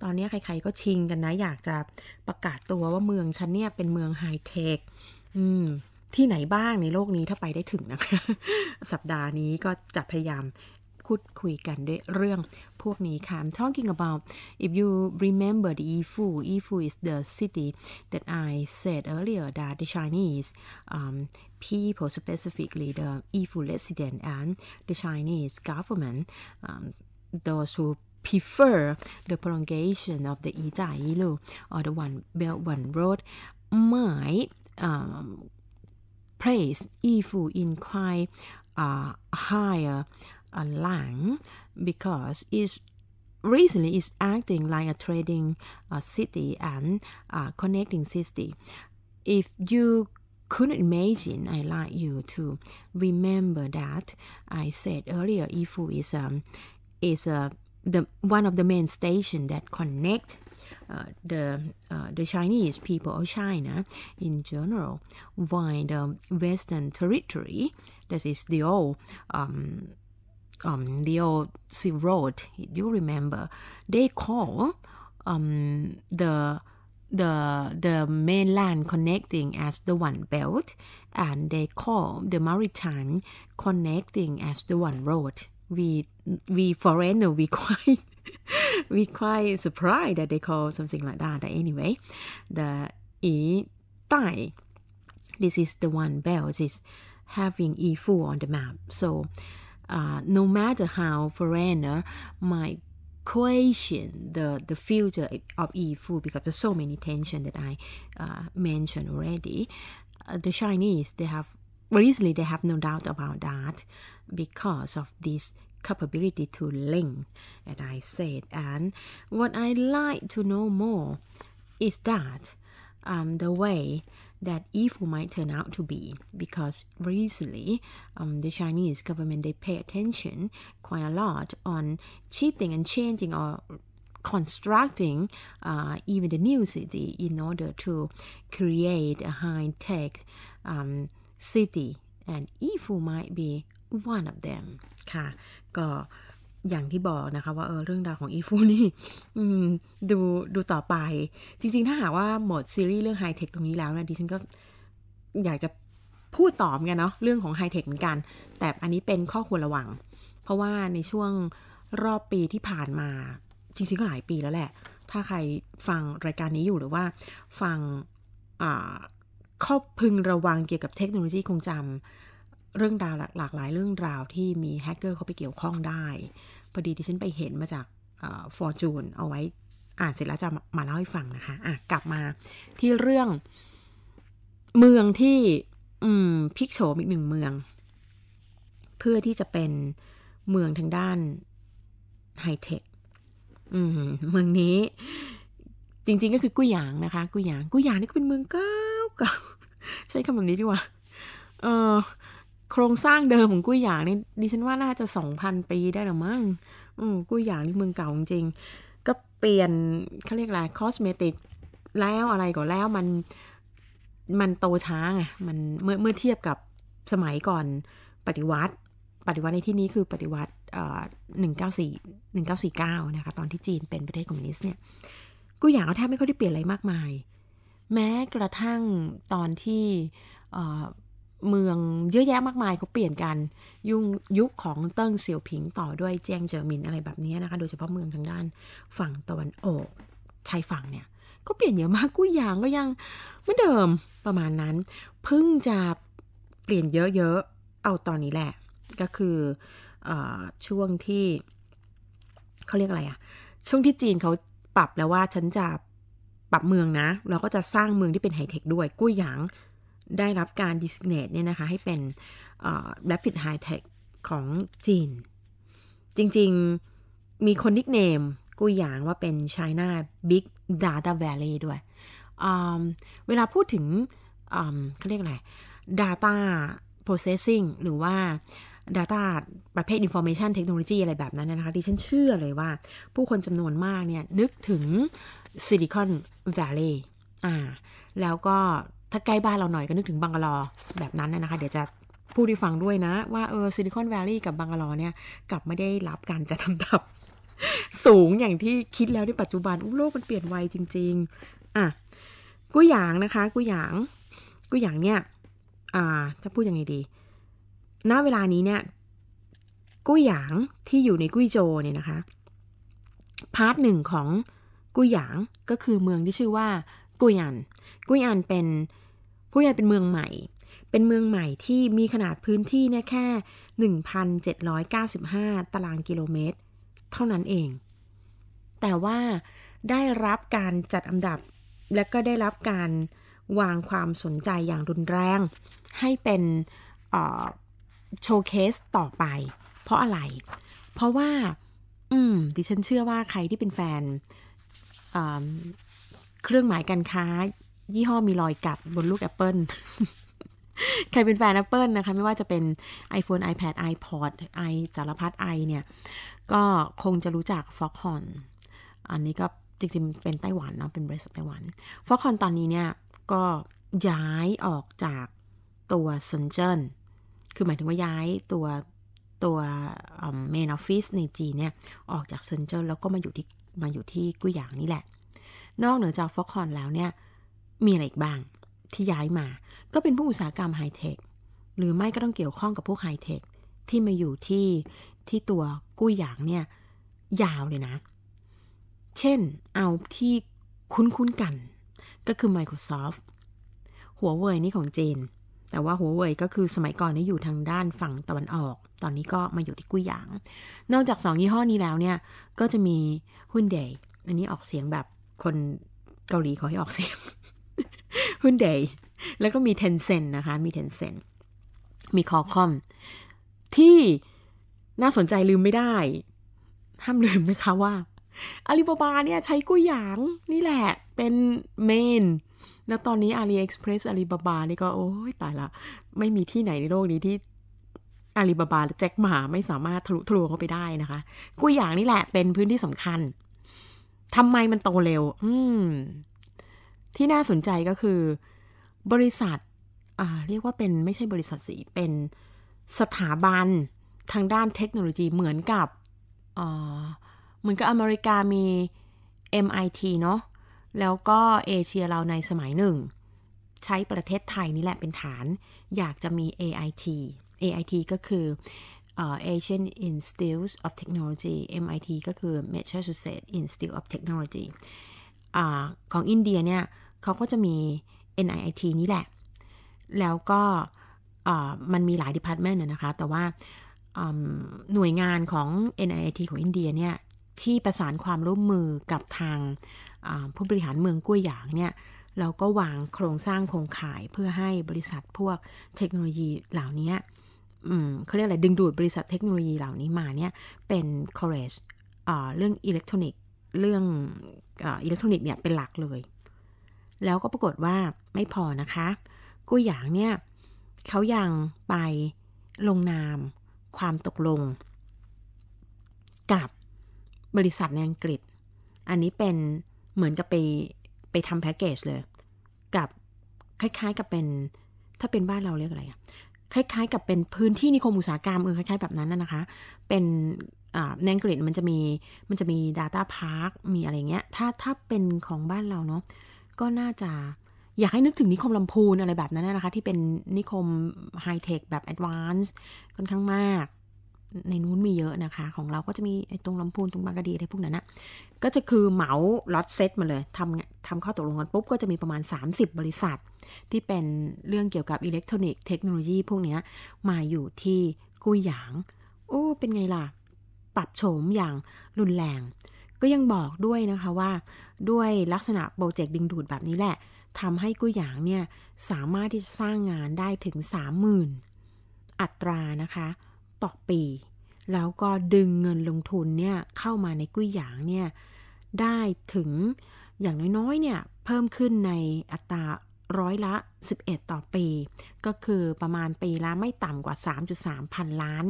ตอนนี้ใครๆก็ชิงกันนะ อยากจะประกาศตัวว่าเมืองฉันเนี่ยเป็นเมืองไฮเทค อืม ที่ไหนบ้างในโลกนี้ถ้าไปได้ถึงนะคะ สัปดาห์นี้ก็จะพยายามพูดคุยกันด้วยเรื่องพวกนี้ค่ะ I'm talking about if you remember the Ifu Ifu is the city that I said earlier that the Chinese um, people specifically the Ifu resident and the Chinese government um, those who prefer the prolongation of the Ida Ilu or the One Belt One Road might um, place Ifu in quite uh, higher a Lang because it's recently it's acting like a trading uh, city and uh, connecting city. If you could not imagine, I like you to remember that I said earlier, Ifu is um is a uh, the one of the main station that connect uh, the uh, the Chinese people or China in general via the Western territory. That is the old um, um, the old Silk Road, you remember, they call um, the the the mainland connecting as the one belt and they call the maritime connecting as the one road we we foreigner we quite we quite surprised that they call something like that but anyway the e tai this is the one belt is having e four on the map so uh, no matter how foreigner might question the, the future of Efu, because there's so many tension that I uh, mentioned already, uh, the Chinese, they have, well, easily they have no doubt about that because of this capability to link as I said. And what I like to know more is that um, the way that evil might turn out to be because recently um, the Chinese government they pay attention quite a lot on cheating and changing or constructing uh, even the new city in order to create a high-tech um, city and evil might be one of them ค่ะก็อย่างที่บอกนะคะว่า เออเรื่องราวของอีฟูนี่ดูดูต่อไป จริงๆถ้าหากว่าหมดซีรีส์เรื่องไฮเทคตรงนี้แล้วนะดิฉันก็อยากจะพูดต่อมกันเนาะเรื่องของไฮเทคเหมือนกัน แต่อันนี้เป็นข้อควรระวัง เพราะว่าในช่วงรอบปีที่ผ่านมา จริงๆก็หลายปีแล้วแหละ ถ้าใครฟังรายการนี้อยู่หรือว่า ฟังข้อพึงระวังเกี่ยวกับเทคโนโลยีคงจำเรื่องราวหลากหลายเรื่องราวที่มีแฮกเกอร์เข้าไปเกี่ยวข้องได้พอดีที่ฉันไปเห็นมาจากฟอร์จูนเอาไว้อ่านเสร็จแล้วจะมาเล่าให้ฟังนะคะอ่ะกลับมาที่เรื่องเมืองที่ อืมพิกโฉมอีกหนึ่งเมือง เพื่อที่จะเป็นเมืองทางด้านไฮเทคเมืองนี้จริงๆก็คือกุยหยางนะคะ กุยหยางกุยหยางนี่ก็เป็นเมืองเก่าเก่าใช้คำแบบนี้ดีกว่าเออโครงสร้างเดิมของกุ้ยหยางนี่ดิฉันว่าน่าจะสองพันปีได้หรือมั้ง อืมกุ้ยหยางนี่เมืองเก่าจริง ก็เปลี่ยนเขาเรียกอะไรคอสเมติกแล้วอะไรก็แล้วมันมันโตช้าไงมันเมื่อเมื่อเทียบกับสมัยก่อนปฏิวัติ ปฏิวัติในที่นี้คือปฏิวัติหนึ่งเก้าสี่หนึ่งเก้าสี่เก้านะคะตอนที่จีนเป็นประเทศคอมมิวนิสต์เนี่ยกูอยากเอาแทบไม่ค่อยได้เปลี่ยนอะไรมากมาย แม้กระทั่งตอนที่เมืองเยอะแยะมากมายเขาเปลี่ยนกันยุ่งยุคของเติ้งเสี่ยวผิงต่อด้วยเจียงเจิอหมิน อะไรแบบนี้นะคะโดยเฉพาะเมืองทางด้านฝั่งตะวันออกชายฝั่งเนี่ย ก็เปลี่ยนเยอะมากกุ้ยางก็ยังเหมือนเดิมประมาณนั้น เพิ่งจะเปลี่ยนเยอะ ๆ เอาตอนนี้แหละ ก็คืออช่วงที่เขาเรียกอะไรอะช่วงที่จีนเขาปรับแล้วว่าฉันจะปรับเมืองนะ เราก็จะสร้างเมืองที่เป็นไฮเทคด้วยกุ้ยางได้รับการดิสเนตเนี่ยนะคะ ให้เป็นแบ p i d h ิ g ไฮเทคของจีน จริงๆมีคนนิกเนม กูอย่างว่าเป็น China Big Data Valley ด้วย เวลาพูดถึงเขาเรียกอะไร Data Processing หรือว่า Data ประเภท Information Technology อะไรแบบนั้นนะคะ ดิฉันเชื่อเลยว่าผู้คนจำนวนมากเนี่ย นึกถึง Silicon Valley อ่าแล้วก็ถ้าใกล้บ้านเราหน่อยก็นึกถึงบังกะลอ แบบนั้นนะคะ เดี๋ยวจะพูดให้ฟังด้วยนะว่า เออ ซิลิคอนแวลลีย์กับบังกะลอเนี่ยกลับไม่ได้รับการจัดลำดับสูงอย่างที่คิดแล้วในปัจจุบันโลกมันเปลี่ยนไวจริง ๆ อ่ะกุ้ยหยางนะคะ กุ้ยหยาง กุ้ยหยางเนี่ยอ่าจะพูดยังไงดี ณเวลานี้เนี่ยกุ้ยหยางที่อยู่ในกุ้ยโจเนี่ยนะคะพาร์ทหนึ่งของกุ้ยหยางก็คือเมืองที่ชื่อว่ากุยอันกุยอันเป็นผู้ใหญ่เป็นเมืองใหม่ เป็นเมืองใหม่ที่มีขนาดพื้นที่เนี่ยแค่ 1,795 ตารางกิโลเมตร เท่านั้นเอง แต่ว่าได้รับการจัดอันดับและก็ได้รับการวางความสนใจอย่างรุนแรงให้เป็นโชว์เคสต่อไปเพราะอะไร เพราะว่า อืมดิฉันเชื่อว่าใครที่เป็นแฟนเครื่องหมายการค้า ยี่ห้อมีรอยกัดบนลูกแอปเปิลใครเป็นแฟน Apple นะคะ ไม่ว่าจะเป็น iPhone iPad iPod i สารพัด i เนี่ย ก็คงจะรู้จัก f o x c o n อันนี้ก็จริงๆเป็นไต้หวันเนาะ เป็นบริษัทไต้หวัน Foxconn ตอนนี้เนี่ย ก็ย้ายออกจากตัวเซนเจนคือหมายถึงว่าย้ายตัวตัวเมนออฟฟิศในจีนเนี่ย ออกจากเซนเจนแล้วก็มาอยู่ที่มาอยู่ที่กุ้ยหยางนี่แหละนอกเหนือจากฟ็อกคอนแล้วเนี่ยมีอะไรอีกบ้างที่ย้ายมา ก็เป็นผู้อุตสาหกรรมไฮเทคหรือไม่ก็ต้องเกี่ยวข้องกับพวกไฮเทคที่มาอยู่ที่ที่ตัวกู้หยางเนี่ย ยาวเลยนะ เช่นเอาที่คุ้นๆกัน ก็คือ Microsoft หัวเว่ยนี่ของจีน แต่ว่าหัวเว่ยก็คือสมัยก่อนนี่อยู่ทางด้านฝั่งตะวันออก ตอนนี้ก็มาอยู่ที่กุ้ยหยาง นอกจาก 2 ยี่ห้อนี้แล้วเนี่ยก็จะมีหุนเดย์อันนี้ออกเสียงแบบคนเกาหลีเขาให้ออกเสียงฮุนเดย์แล้วก็มีเทนเซนนะคะ มีเทนเซนมีคอคอมที่น่าสนใจลืมไม่ได้ ห้ามลืมนะคะว่าอาลีบาบาเนี่ยใช้กุ้ยหยาง นี่แหละ เป็นเมน แล้วตอนนี้อาลีเอ็กซ์เพรสอาลีบาบานี่ก็ โอ้ยตายละ ไม่มีที่ไหนในโลกนี้ ที่อาลีบาบาแจ็คหมาไม่สามารถทะลุทะลวงเข้าไปได้นะคะกุ้ยหยางนี่แหละ เป็นพื้นที่สำคัญทำไมมันโตเร็ว อืมที่น่าสนใจก็คือบริษัท อ่า เรียกว่าเป็นไม่ใช่บริษัทสี เป็นสถาบันทางด้านเทคโนโลยีเหมือนกับเหมือนกับอเมริกามี MIT เนาะแล้วก็เอเชียเราในสมัยหนึ่ง ใช้ประเทศไทยนี่แหละเป็นฐาน อยากจะมี AIT AIT ก็คือ Asian Institute of Technology MIT ก็คือ Massachusetts Institute of Technology อของอินเดียเนี่ย เขาก็จะมี n i t นี่แหละ แล้วก็มันมีหลาย department นะคะ แต่ว่าหน่วยงานของ NIIT ของอินเดียเนี่ย ที่ประสานความร่วมมือกับทางผู้บริหารเมืองกุ้ยหยางเนี่ย เราก็วางโครงสร้างโครงข่ายเพื่อให้บริษัทพวกเทคโนโลยีเหล่านี้เขาเรียกอะไร ดึงดูดบริษัทเทคโนโลยีเหล่านี้มาเนี่ย เป็น college เรื่องอิเล็กทรอนิกส์เรื่องอิเล็กทรอนิกส์เนี่ยเป็นหลักเลย แล้วก็ปรากฏว่าไม่พอนะคะ กู้หยางเนี่ยเขายังไปลงนามความตกลง กับบริษัทในอังกฤษ อันนี้เป็นเหมือนกับไปไปทำแพ็กเกจเลย กับคล้ายๆ กับเป็น ถ้าเป็นบ้านเราเรียกอะไรอะคล้ายๆกับเป็นพื้นที่นิคมอุตสาหกรรมเออคล้ายๆแบบนั้นนะคะ เป็นในอังกฤษมันจะมีมันจะมี Data Park มีอะไรเงี้ย ถ้าถ้าเป็นของบ้านเราเนาะ ก็น่าจะอยากให้นึกถึงนิคมลำพูนอะไรแบบนั้นนะคะ ที่เป็นนิคมไฮเทคแบบแอดวานซ์ค่อนข้างมาก ในนู้นมีเยอะนะคะ ของเราก็จะมีตรงลำพูนตรงบางกะดีอะไรพวกนั้นนะก็จะคือเหมาล็อตเซตมาเลยทำทำข้อตกลงกันปุ๊บก็จะมีประมาณ 30 บริษัทที่เป็นเรื่องเกี่ยวกับอิเล็กทรอนิกส์เทคโนโลยีพวกนี้มาอยู่ที่กู้หยาง โอ้ เป็นไงล่ะ ปรับโฉมอย่างรุนแรง ก็ยังบอกด้วยนะคะว่าด้วยลักษณะโปรเจกต์ดึงดูดแบบนี้แหละ ทำให้กู้หยางเนี่ยสามารถที่จะสร้างงานได้ถึง 30,000 อัตรานะคะ ต่อปี แล้วก็ดึงเงินลงทุนเนี่ยเข้ามาในกุ้ยหยางเนี่ยได้ถึงอย่างน้อยๆเนี่ยเพิ่มขึ้นในอัตราร้อยละ 11 ต่อปี ก็คือประมาณปีละไม่ต่ำกว่า 3.3 พันล้าน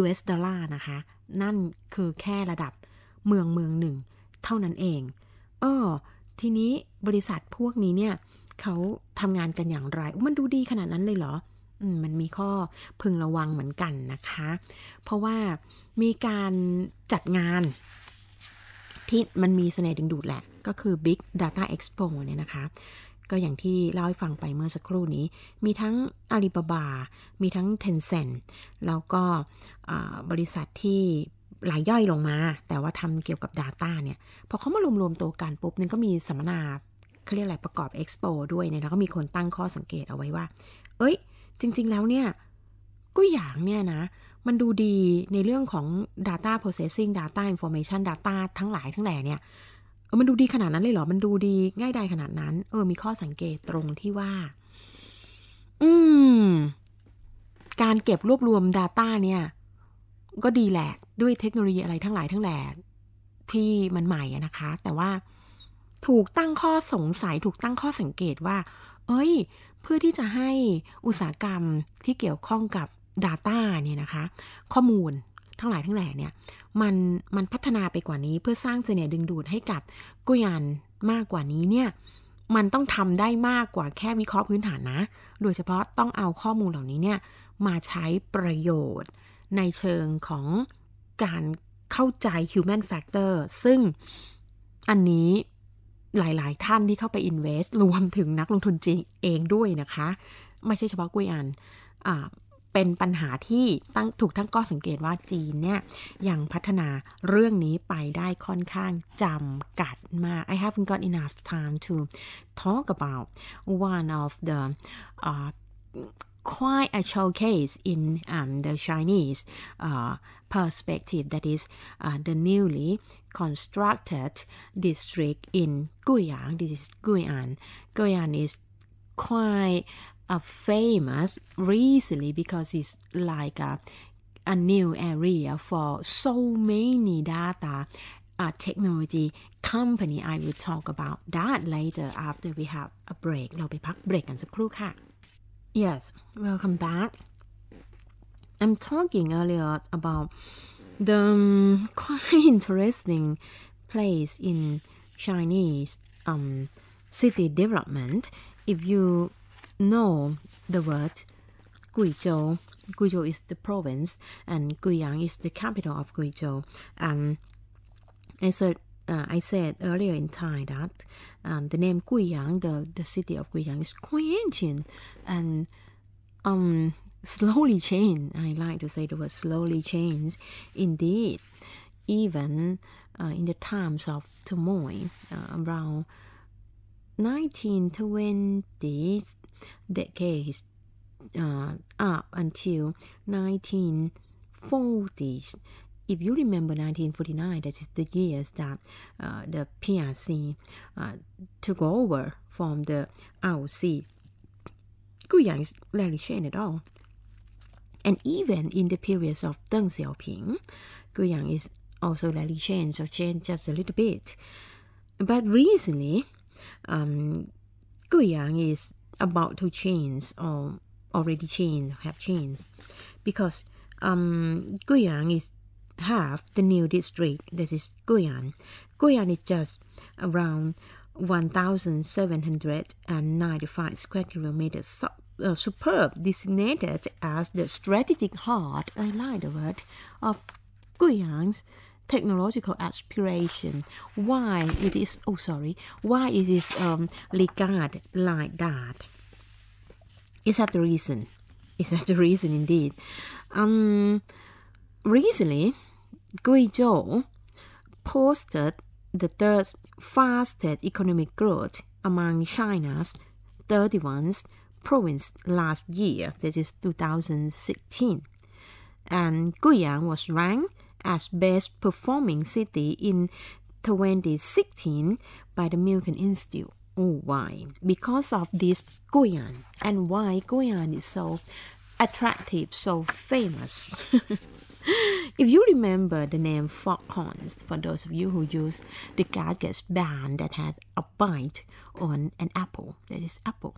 US ดอลลาร์นะคะ นั่นคือแค่ระดับเมืองเมืองหนึ่ง เท่านั้นเอง เออ ทีนี้บริษัทพวกนี้เนี่ยเขาทำงานกันอย่างไร มันดูดีขนาดนั้นเลยเหรอมันมีข้อพึงระวังเหมือนกันนะคะ เพราะว่ามีการจัดงานที่มันมีเสน่ห์ดึงดูดแหละ ก็คือ Big Data Expo เนี่ยนะคะก็อย่างที่เล่าให้ฟังไปเมื่อสักครู่นี้ มีทั้งอาลีบาบา มีทั้งเทนเซ็นแล้วก็บริษัทที่หลายย่อยลงมา แต่ว่าทำเกี่ยวกับ Data เนี่ย พอเขามารวมๆตัวกันปุ๊บ นึงก็มีสัมมนาเขาเรียกอะไรประกอบ Expo ด้วยเนี่ยแล้วก็มีคนตั้งข้อสังเกตเอาไว้ว่า เอ้ยจริงๆแล้วเนี่ย ก็อย่างเนี่ยนะ มันดูดีในเรื่องของ Data Processing Data Information Data ทั้งหลายทั้งแหล่เนี่ยเออมันดูดีขนาดนั้นเลยเหรอ มันดูดีง่ายดายขนาดนั้น เออ มีข้อสังเกตตรงที่ว่า อืม การเก็บรวบรวม Data เนี่ย ก็ดีแหละด้วยเทคโนโลยีอะไรทั้งหลายทั้งแหล่ที่มันใหม่นะคะ แต่ว่าถูกตั้งข้อสงสัยถูกตั้งข้อสังเกตว่า เอ้ย เพื่อที่จะให้อุตสาหกรรมที่เกี่ยวข้องกับ Data เนี่ยนะคะ ข้อมูลทั้งหลายทั้งแหล่เนี่ยมันมันพัฒนาไปกว่านี้เพื่อสร้างเสน่ห์ดึงดูดให้กับกุยานมากกว่านี้เนี่ย มันต้องทำได้มากกว่าแค่วิเคราะห์พื้นฐานนะ โดยเฉพาะต้องเอาข้อมูลเหล่านี้เนี่ย มาใช้ประโยชน์ในเชิงของการเข้าใจ human factor ซึ่งอันนี้หลาย ๆ ท่านที่เข้าไป invest รวมถึงนักลงทุนจริงเองด้วยนะคะ ไม่ใช่เฉพาะกุยอันเป็นปัญหาที่ตั้งถูกทั้งก็สังเกตว่า จีนเนี่ย ยังพัฒนาเรื่องนี้ไปได้ค่อนข้างจำกัดมาก I haven't got enough time to talk about one of the uh, quite a showcase in um, the Chinese uh, perspective that is uh, the newly constructed district in Guiyang this is Guiyan Guiyan g g is quite are famous recently because it's like a, a new area for so many data uh, technology company. I will talk about that later after we have a break. เราไปพักเบรกกันสักครู่ค่ะ Yes, welcome back. I'm talking earlier about the um, quite interesting place in Chinese um, city development. If you no, the word Guizhou. Guizhou is the province, and Guiyang is the capital of Guizhou. And um, I said, uh, I said earlier in Thai that um, the name Guiyang, the, the city of Guiyang, is quite ancient and um, slowly changed. I like to say the word slowly changed. Indeed, even uh, in the times of Tumoy, uh, around 1920s decades uh, up until 1940s. If you remember 1949, that is the years that uh, the PRC uh, took over from the ROC. Guiyang is rarely shown at all. And even in the periods of Deng Xiaoping, Guiyang is also rarely changed or changed just a little bit. But recently, um, Guiyang is about to change or already changed, have changed, because um, Guiyang is half the new district. This is Guiyang. Guiyang is just around 1,795 square kilometers. So, uh, superb, designated as the strategic heart, I like the word, of Guiyang's technological aspiration. Why it is, oh sorry, why this um, regarded like that? Is that the reason? Is that the reason indeed? Um, recently, Guizhou posted the third fastest economic growth among China's 31 province last year, This is 2016. And Guiyang was ranked as best performing city in 2016 by the Milken Institute. Oh, why? Because of this Goyan and why Goyan is so attractive, so famous. if you remember the name Foghorns, for those of you who use the Gargis band that had a bite on an apple, that is apple,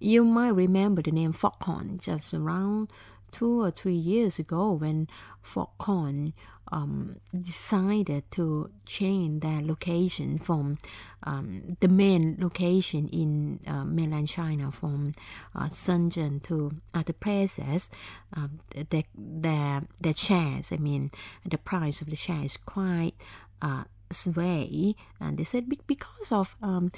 you might remember the name Foghorn just around two or three years ago when Foxconn um, decided to change their location from um, the main location in uh, mainland China from uh, Shenzhen to other places, um, the the shares, I mean, the price of the shares quite uh, sway. And they said because of um,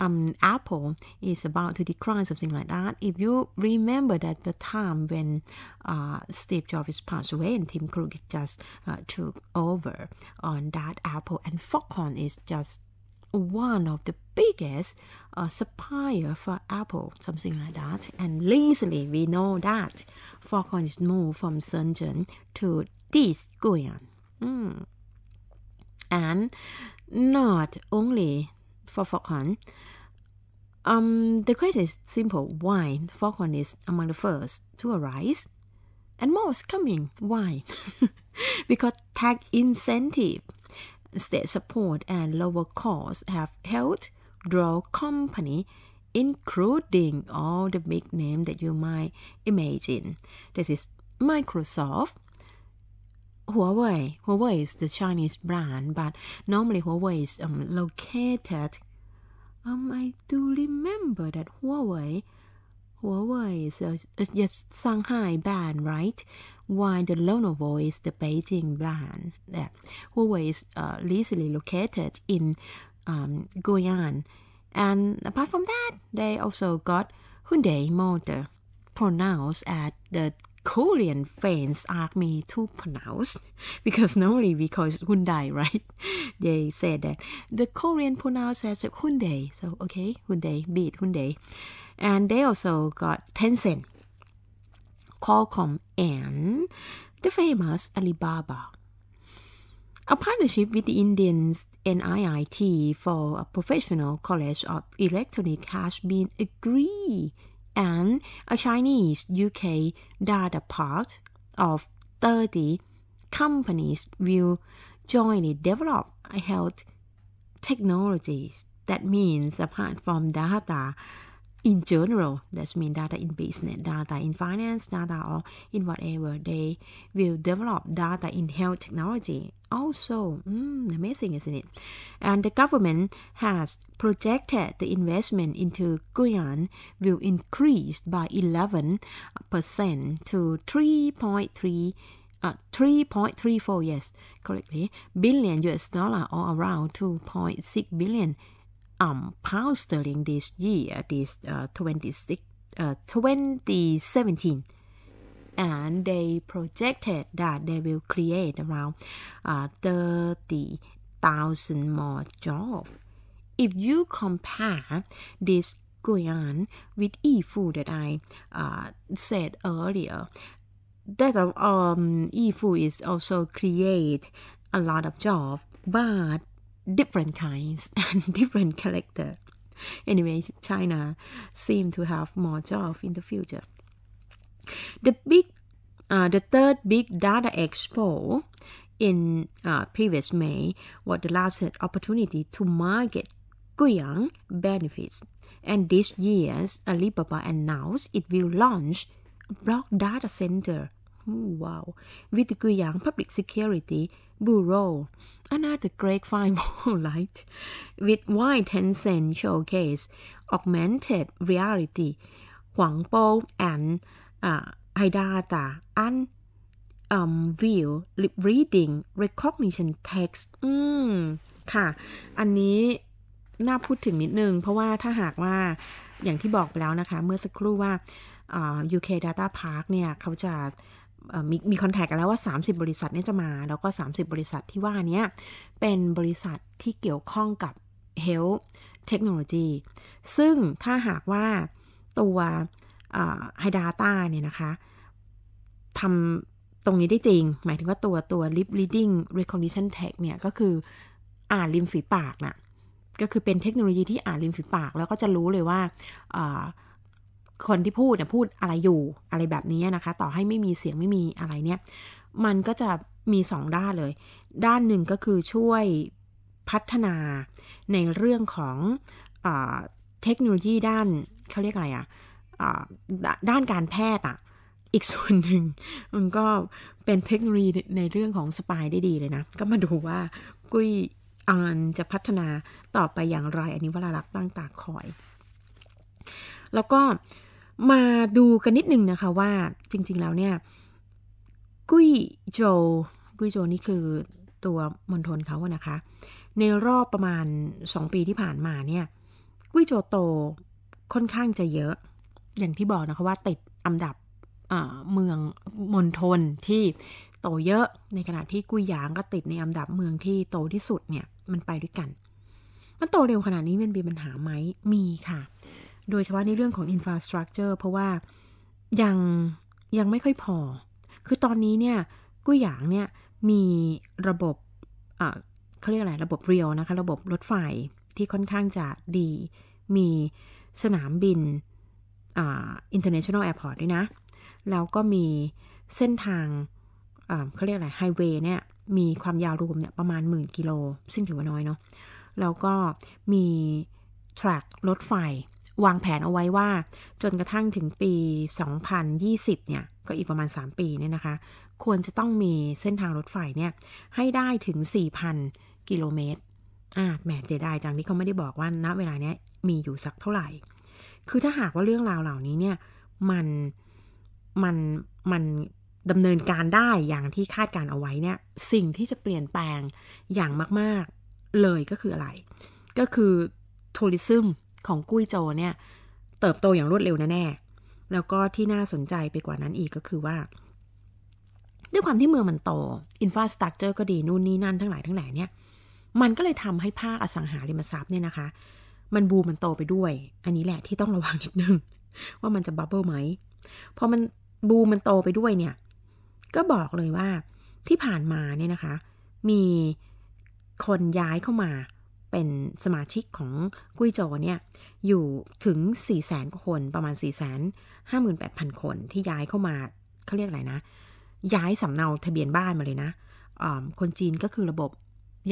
um, Apple is about to decline, something like that. If you remember that the time when uh, Steve Jobs passed away and Tim Cook just uh, took over on that Apple, and Foxconn is just one of the biggest uh, supplier for Apple, something like that. And recently, we know that Foxconn is moved from Shenzhen to this Guyan. Mm. And not only for foghorn? Um, the question is simple. Why? Foghorn is among the first to arise, and more is coming. Why? because tax incentive, state support, and lower costs have helped draw company, including all the big name that you might imagine. This is Microsoft, Huawei. Huawei is the Chinese brand, but normally Huawei is um, located. Um, I do remember that Huawei, Huawei is a, a, Shanghai brand, right? While the Lenovo is the Beijing brand. Yeah. Huawei is uh, legally located in um, Guian, and apart from that, they also got Hyundai Motor pronounced at the Korean fans asked me to pronounce because normally we call it Hyundai, right? They said that the Korean pronounce as Hyundai. So okay, Hyundai, beat Hyundai. And they also got Tencent, Qualcomm, and the famous Alibaba. A partnership with the Indian NIIT for a professional college of electronic has been agreed and a Chinese UK data part of 30 companies will jointly develop health technologies. That means apart from data, in general that's means data in business data in finance data or in whatever they will develop data in health technology also mm, amazing isn't it and the government has projected the investment into Guyan will increase by 11 percent to 3.3 uh, 3.34 yes correctly billion US dollar or around 2.6 billion um, pound sterling this year, this uh, 26, uh, 2017. And they projected that they will create around uh, 30,000 more jobs. If you compare this going on with food that I uh, said earlier, that um, food is also create a lot of jobs, but different kinds and different character. Anyway, China seems to have more jobs in the future. The big, uh, the third big data expo in uh, previous May was the last opportunity to market Guiyang benefits. And this year, Alibaba announced it will launch a block data center. Ooh, hmm, wow, with Guiyang Public Security bureau, another great firewall light with wide Tencent showcase, augmented reality, Huangpo and uh, iData and um, view reading recognition text อืม ค่ะ อันนี้ น่าพูดถึงนิดนึง เพราะว่าถ้าหากว่า อย่างที่บอกไปแล้วนะคะ เมื่อสักครู่ว่า UK Data Park เนี่ย เขาจะมีมีคอนแทคกันแล้วว่า 30 บริษัทเนี่ยจะมา แล้วก็ 30 บริษัทที่ว่านี้เป็นบริษัทที่เกี่ยวข้องกับ Health Technology ซึ่งถ้าหากว่าตัวไฮดาต้าเนี่ยนะคะทำตรงนี้ได้จริง หมายถึงว่าตัวตัว lip reading recognition tag เนี่ยก็คืออ่านริมฝีปากนะ่ะ ก็คือเป็นเทคโนโลยีที่อ่านริมฝีปาก แล้วก็จะรู้เลยว่าคนที่พูดเนี่ยพูดอะไรอยู่อะไรแบบนี้นะคะ ต่อให้ไม่มีเสียงไม่มีอะไรเนี่ยมันก็จะมีสองด้านเลย ด้านหนึ่งก็คือช่วยพัฒนาในเรื่องของเอเทคโนโลยีด้านเขาเรียกอะไรอะ่ะด้านการแพทย์อะ่ะ อีกส่วนหนึ่ง มันก็เป็นเทคโนโลยีในเรื่องของสปายได้ดีเลยนะ ก็มาดูว่ากุ้ยอันจะพัฒนาต่อไปอย่างไร อันนี้เวลาลักตั้งตาคอย แล้วก็มาดูกันนิดนึงนะคะว่าจริงๆ แล้วเนี่ยกุยโจกุยโจนี่คือตัวมณฑลเขาอะนะคะ ในรอบประมาณ 2 ปีที่ผ่านมาเนี่ยกุยโจโต ค่อนข้างจะเยอะอย่างที่บอกนะคะว่าติดอันดับเมืองมณฑลที่โตเยอะในขณะที่กุยหยางก็ติดในอันดับเมืองที่โตที่สุดเนี่ยมันไปด้วยกัน มันโตเร็วขนาดนี้มันมีปัญหาไหมมีค่ะโดยเฉพาะในเรื่องของ infrastructure เพราะว่ายัง ยังไม่ค่อยพอ คือตอนนี้เนี่ยกุ้ยหยางเนี่ย มีระบบเขาเรียกอะไร ระบบเรียวนะคะ ระบบรถไฟที่ค่อนข้างจะดี มีสนามบินอินเตอร์เนชั่นแนลแอร์พอร์ตด้วยนะ แล้วก็มีเส้นทาง เขาเรียกอะไรไฮเวย์เนี่ย มีความยาวรวมเนี่ย ประมาณหมื่นกิโล ซึ่งถือว่าน้อยเนาะ แล้วก็มีแทร็กรถไฟวางแผนเอาไว้ว่าจนกระทั่งถึงปี 2020 เนี่ยก็อีกประมาณ 3 ปีเนี่ยนะคะ ควรจะต้องมีเส้นทางรถไฟเนี่ยให้ได้ถึง 4,000 กิโลเมตรอ่าแหมเสียดายจังที่เขาไม่ได้บอกว่าณเวลาเนี้ยมีอยู่สักเท่าไหร่ คือถ้าหากว่าเรื่องราวเหล่านี้เนี่ยมันมันมันดำเนินการได้อย่างที่คาดการเอาไว้เนี่ย สิ่งที่จะเปลี่ยนแปลงอย่างมาก ๆ เลยก็คืออะไร ก็คือทัวริซึมของกุ้ยโจเนี่ยเติบโตอย่างรวดเร็วแน่แล้วก็ที่น่าสนใจไปกว่านั้นอีกก็คือว่า ด้วยความที่เมืองมันโตอินฟราสตรักเจอร์ก็ดีนู่นนี่ นั่นทั้งหลายทั้งแหล่เนี่ย มันก็เลยทำให้ภาคอสังหาริมทรัพย์เนี่ยนะคะ มันบูมมันโตไปด้วย อันนี้แหละที่ต้องระวังนิดนึงว่ามันจะบับเบิ้ลไหมพอมันบูมมันโตไปด้วยเนี่ย ก็บอกเลยว่าที่ผ่านมาเนี่ยนะคะ มีคนย้ายเข้ามาเป็นสมาชิกของกุ้ยโจเนี่ยอยู่ถึง4 0 0แสนคนประมาณ 4 5 8 0 0 0 คน ที่ย้ายเข้ามาเขาเรียกอะไรนะ ย้ายสำเนาทะเบียนบ้านมาเลยนะ คนจีนก็คือระบบ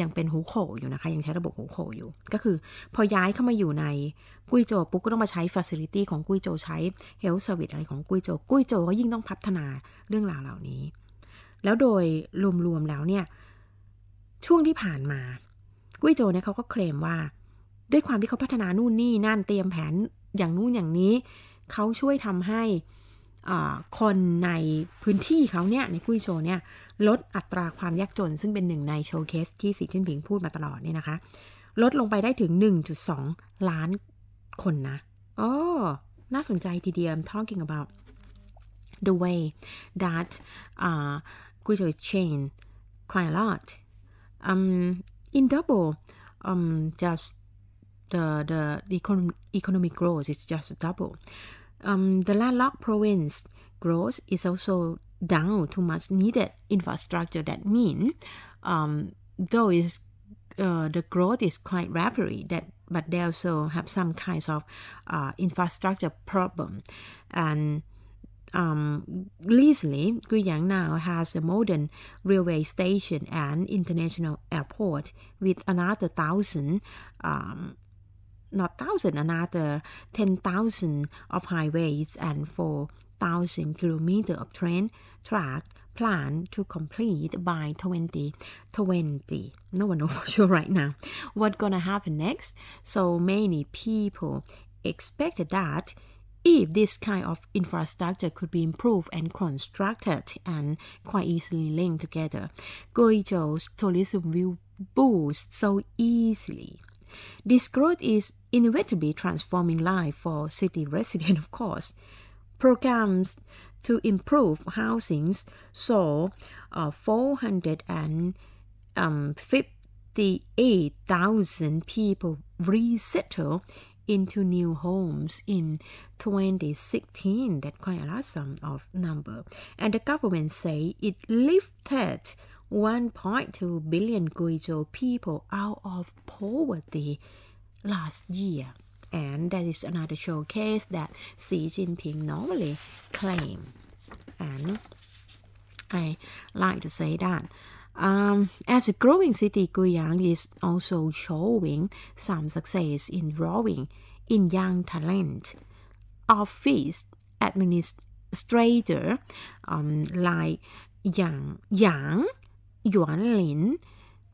ยังเป็นหูโขอยู่นะคะ ยังใช้ระบบหูโขอยู่ ก็คือ พอย้ายเข้ามาอยู่ในกุ้ยโจปุ๊บก็ต้องมาใช้ฟัสซิลิตี้ของกุ้ยโจใช้เฮลท์เซอร์วิสอะไรของกุ้ยโจกุ้ยโจก็ยิ่งต้องพัฒนาเรื่องราวเหล่านี้ แล้วโดยรวมๆแล้วเนี่ยช่วงที่ผ่านมากุ้ยโจเนี่ยเขาก็เคลมว่าด้วยความที่เขาพัฒนานู่นนี่นั่นเตรียมแผนอย่างนู่นอย่างนี้ เขาช่วยทำให้คนในพื้นที่เขาเนี่ย ในกุ้ยโจเนี่ย ลดอัตราความยากจนซึ่งเป็นหนึ่งในโชว์เคสที่สีชิ้นผิงพูดมาตลอดเนี่ยนะคะ ลดลงไปได้ถึง 1.2 ล้านคนนะอ๋อน่าสนใจทีเดียว talking about the way that uh, Guizhou changed quite a lot um in double um just the the, econ economic growth is just double um the landlocked province growth is also down to much needed infrastructure that mean um though is uh, the growth is quite rapid that but they also have some kinds of uh, infrastructure problem and um, recently, Guiyang now has a modern railway station and international airport with another thousand, um, not thousand, another 10,000 of highways and 4,000 kilometer of train track planned to complete by 2020. No one knows for sure right now what's gonna happen next. So many people expected that if this kind of infrastructure could be improved and constructed and quite easily linked together, Guizhou's tourism will boost so easily. This growth is inevitably transforming life for city residents, of course. Programs to improve housings saw uh, 458,000 um, people resettle into new homes in 2016. That's quite a lot sum of number. And the government say it lifted 1.2 billion Guizhou people out of poverty last year. And that is another showcase that Xi Jinping normally claim. And I like to say that um, as a growing city, Guiyang is also showing some success in drawing in young talent. Office administrator um, like Yang, Yang Yuanlin,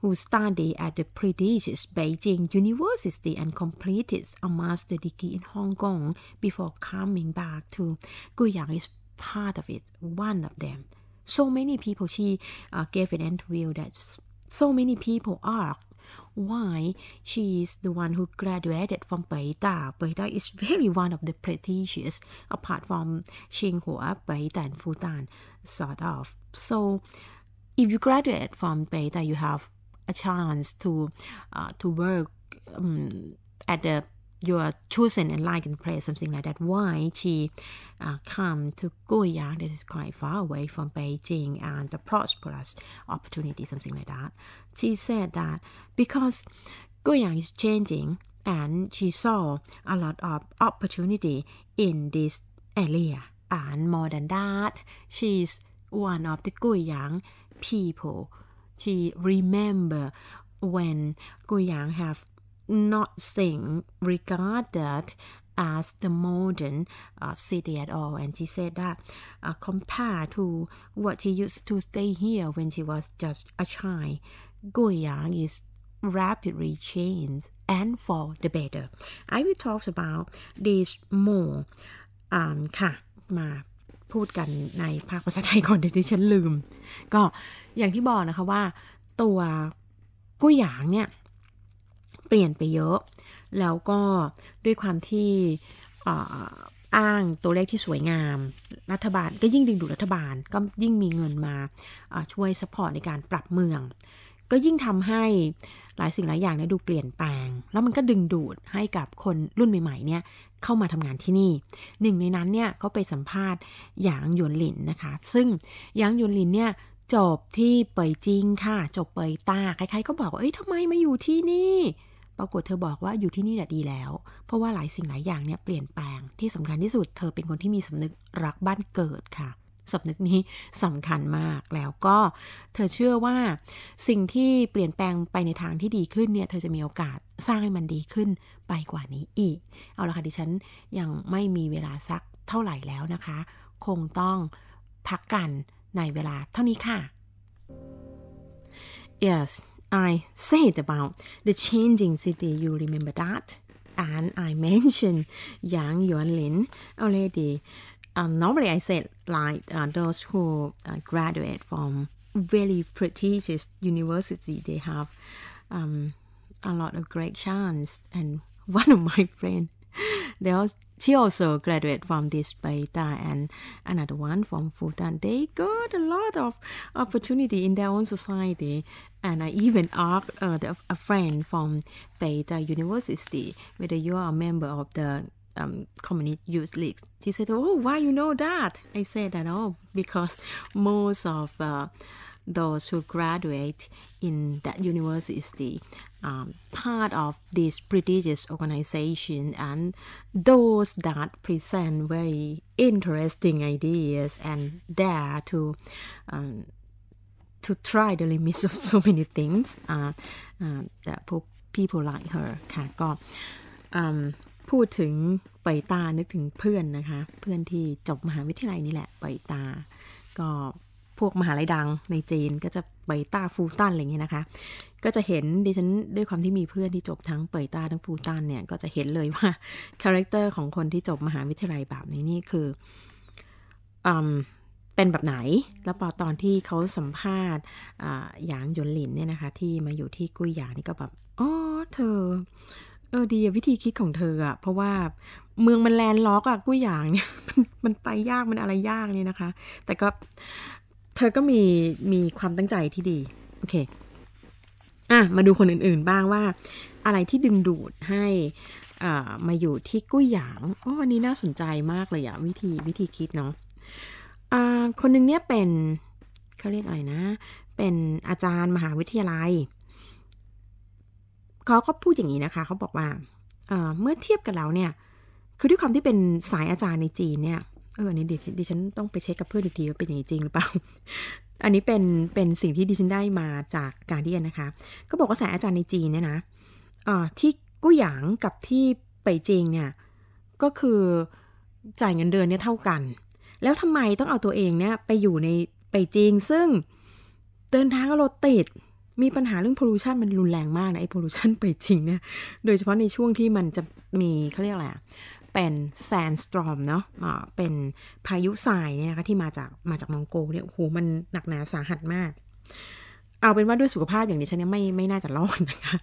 who studied at the prestigious Beijing University and completed a master's degree in Hong Kong before coming back to Guiyang, is part of it, one of them so many people. She uh, gave an interview that so many people asked why she is the one who graduated from Beita. Beita is very one of the prestigious, apart from Tsinghua, Beita and Fudan, sort of. So if you graduate from Beita, you have a chance to uh, to work um, at the you are chosen and like and place, something like that. Why she uh, come to Guiyang? This is quite far away from Beijing and the prosperous opportunity, something like that. She said that because Guiyang is changing, and she saw a lot of opportunity in this area. And more than that, she's one of the Guiyang people. She remember when Guiyang have not t h i n k regarded as the modern uh, city at all. And she said that uh, compared to what she used to stay here when she was just a child, Goyang is rapidly changed and for the better. I will talk about this more. Um, ค่ะมาพูดกันในภาคภาษาไทยก่อนเดี๋ยวที่ฉันลืม ก็อย่างที่บอกนะคะว่าตัวกุ้ยหยางเนี่ยเปลี่ยนไปเยอะ แล้วก็ด้วยความที่อ้างตัวเลขที่สวยงาม รัฐบาลก็ยิ่งดึงดูดรัฐบาลก็ยิ่งมีเงินมาช่วยสปอร์ตในการปรับเมือง ก็ยิ่งทำให้หลายสิ่งหลายอย่างเนี่ยดูเปลี่ยนแปลง แล้วมันก็ดึงดูดให้กับคนรุ่นใหม่ๆเนี่ยเข้ามาทำงานที่นี่ หนึ่งในนั้นเนี่ยเขาไปสัมภาษณ์หยางหยวนหลินนะคะ ซึ่งหยางหยวนหลินเนี่ยจบที่เปยจริงค่ะ จบเปยตาใครๆก็บอกว่าเอ้ยทำไมมาอยู่ที่นี่ปรากฏเธอบอกว่าอยู่ที่นี่แหละดีแล้ว เพราะว่าหลายสิ่งหลายอย่างเนี่ยเปลี่ยนแปลงที่สำคัญที่สุด เธอเป็นคนที่มีสำนึกรักบ้านเกิดค่ะสำนึกนี้สำคัญมากแล้วก็เธอเชื่อว่าสิ่งที่เปลี่ยนแปลงไปในทางที่ดีขึ้นเนี่ยเธอจะมีโอกาสสร้างให้มันดีขึ้นไปกว่านี้อีก เอาละค่ะดิฉันยังไม่มีเวลาสักเท่าไหร่แล้วนะคะ คงต้องพักกันในเวลาเท่านี้ค่ะ yes I said about the changing city, you remember that? And I mentioned Yang Yuanlin already. Uh, normally, I said like uh, those who uh, graduate from very prestigious university, they have um, a lot of great chance. And one of my friends they also, she also graduated from this Baita and another one from Fudan. They got a lot of opportunity in their own society. And I even asked uh, a friend from Baita University whether you are a member of the um, community Youth League. She said, "Oh, why you know that?" I said that, "Oh, because most of." Uh, those who graduate in that university um, part of this prestigious organization and those that present very interesting ideas and dare to um, to try the limits of so many things uh, uh, that people like her ค่ะก็ um, พวกมหาลัยดังในจีนก็จะเปยต้าฟูตันอะไรเงี้ยนะคะ ก็จะเห็นดิฉันด้วยความที่มีเพื่อนที่จบทั้งเปดตาทั้งฟูตันเนี่ยก็จะเห็นเลยว่าคาแรคเตอร์ของคนที่จบมหาวิทยาลัยแบบนี้นี่คืออเป็นแบบไหนแล้วพอตอนที่เขาสัมภาษณ์หยางยนหลินเนี่ยนะคะที่มาอยู่ที่กุ้ยหยางนี่ก็แบบอ๋อเธอเออดีวิธีคิดของเธออะเพราะว่าเมืองมันแลนล็อกอะกุ้ยหยางเนี่ยมันมันไปยากมันอะไรยากนี่นะคะ แต่ก็เธอก็มีมีความตั้งใจที่ดีโอเคอ่ะมาดูคนอื่นๆบ้างว่า อะไรที่ดึงดูดให้อ่ามาอยู่ที่กุ้ยหยางอ๋อวันนี้น่าสนใจมากเลยอะวิธีวิธีคิดเนาะอ่าคนหนึ่งเนี่ยเป็นเขาเรียกอะไรนะ เป็นอาจารย์มหาวิทยาลัยเขาก็พูดอย่างนี้นะคะเขาบอกว่าเมื่อเทียบกับเราเนี่ย คือด้วยความที่เป็นสายอาจารย์ในจีนเนี่ยเออนี่ดิฉันต้องไปเช็คกับเพื่อนอีกทีว่าเป็นอย่างจริงหรือเปล่า อันนี้เป็นเป็นสิ่งที่ดิฉันได้มาจากการเรียนนะคะ ก็บอกว่าสายอาจารย์ในจีนเนี่ยนะที่กู้หยางกับที่ไปจริงเนี่ย ก็คือจ่ายเงินเดือนเนี่ยเท่ากัน แล้วทำไมต้องเอาตัวเองเนี่ยไปอยู่ในไปจริง ซึ่งเดินทางก็รถติด มีปัญหาเรื่องพอลูชันมันรุนแรงมากนะไอ้พอลูชันไปจริงเนี่ย โดยเฉพาะในช่วงที่มันจะมีเขาเรียกอะไรเป็นแซนสตรอมเนาะะเป็นพายุทรายเนี่ยนะคะที่มาจากมาจากมองโกเนี่ย โอ้โห มันหนักหนาสาหัสมาก เอาเป็นว่าด้วยสุขภาพอย่างนี้ฉันเนี่ยไม่ ไม่น่าจะรอดนะคะ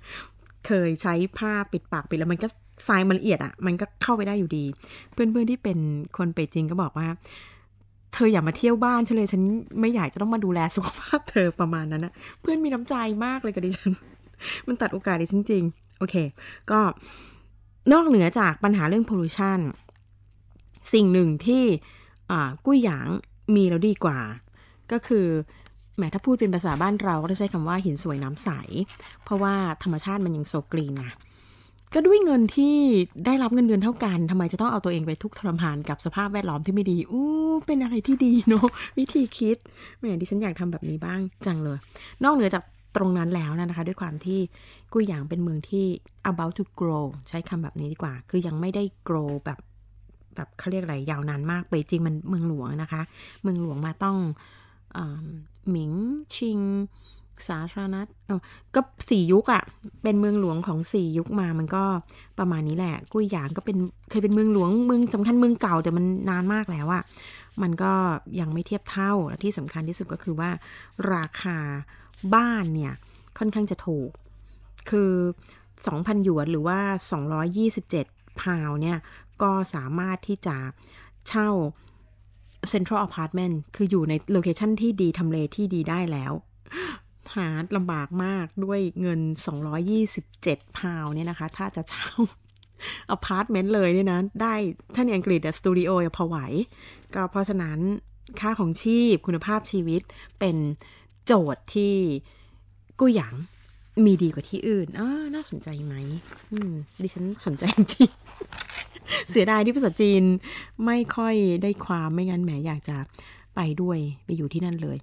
เคยใช้ ผ้า ปิด ปาก ปิดแล้วมันก็ทรายมันละเอียดอะ่ะ มันก็เข้าไปได้อยู่ดี เพื่อนเพื่อนที่เป็นคน ไปจริงก็บอกว่า เธออย่ามาเที่ยวบ้านฉันเลยฉันไม่อยากจะต้องมาดูแลสุขภาพเธอประมาณนั้นนะเพื่อนมีน้ำใจมากเลยกับดิฉัน มันตัดโอกาสดิฉันจริงโอเค ก็นอกเหนือจากปัญหาเรื่องพ o l l u t i o n สิ่งหนึ่งที่กุ้ยหยางมีแล้วดีกว่า ก็คือแหมถ้าพูดเป็นภาษาบ้านเราก็จะใช้คำว่าหินสวยน้ำใส เพราะว่าธรรมชาติมันยังโซกรีนะก็ด้วยเงินที่ได้รับเงินเดือนเท่ากันทำไมจะต้องเอาตัวเองไปทุกทรมานกับสภาพแวดล้อมที่ไม่ดีอู้เป็นอะไรที่ดีเนาะวิธีคิดแหมดิฉันอยากทำแบบนี้บ้างจังเลย นอกเหนือจากตรงนั้นแล้วนะคะด้วยความที่กุ้ยหยางเป็นเมืองที่ about to grow ใช้คำแบบนี้ดีกว่า คือยังไม่ได้ grow แบบแบบเขาเรียกอะไรยาวนานมากไปจริงมันเมืองหลวงนะคะ เมืองหลวงมาต้องหมิงชิงสาธารณัฐก็สี่ยุคอะ เป็นเมืองหลวงของสี่ยุคมา มันก็ประมาณนี้แหละ กุ้ยหยางก็เป็น เคยเป็นเมืองหลวง เมืองสำคัญเมืองเก่าแต่มันนานมากแล้วอะมันก็ยังไม่เทียบเท่าและที่สำคัญที่สุดก็คือว่า ราคาบ้านเนี่ย ค่อนข้างจะถูกคือ 2,000หยวนหรือว่า 227พาวเนี่ย ก็สามารถที่จะเช่าเซ็นทรัลอพาร์ตเมนต์คืออยู่ในโลเคชันที่ดีทำเลที่ดีได้แล้วหาลำบากมากด้วยเงิน 227พาวเนี่ยนะคะ ถ้าจะเช่าอพาร์ตเมนต์เลยเนี่ยนะได้ท่านอังกฤษสตูดิโอพอไหว ก็เพราะฉะนั้นค่าของชีพคุณภาพชีวิตเป็นโจทย์ที่กูหยางมีดีกว่าที่อื่นอน่าสนใจไหมมดิฉันสนใจจริงเสียดายที่ภาษาจีนไม่ค่อยได้ความ ไม่งั้นแหมอยากจะไปด้วยไปอยู่ที่นั่นเลย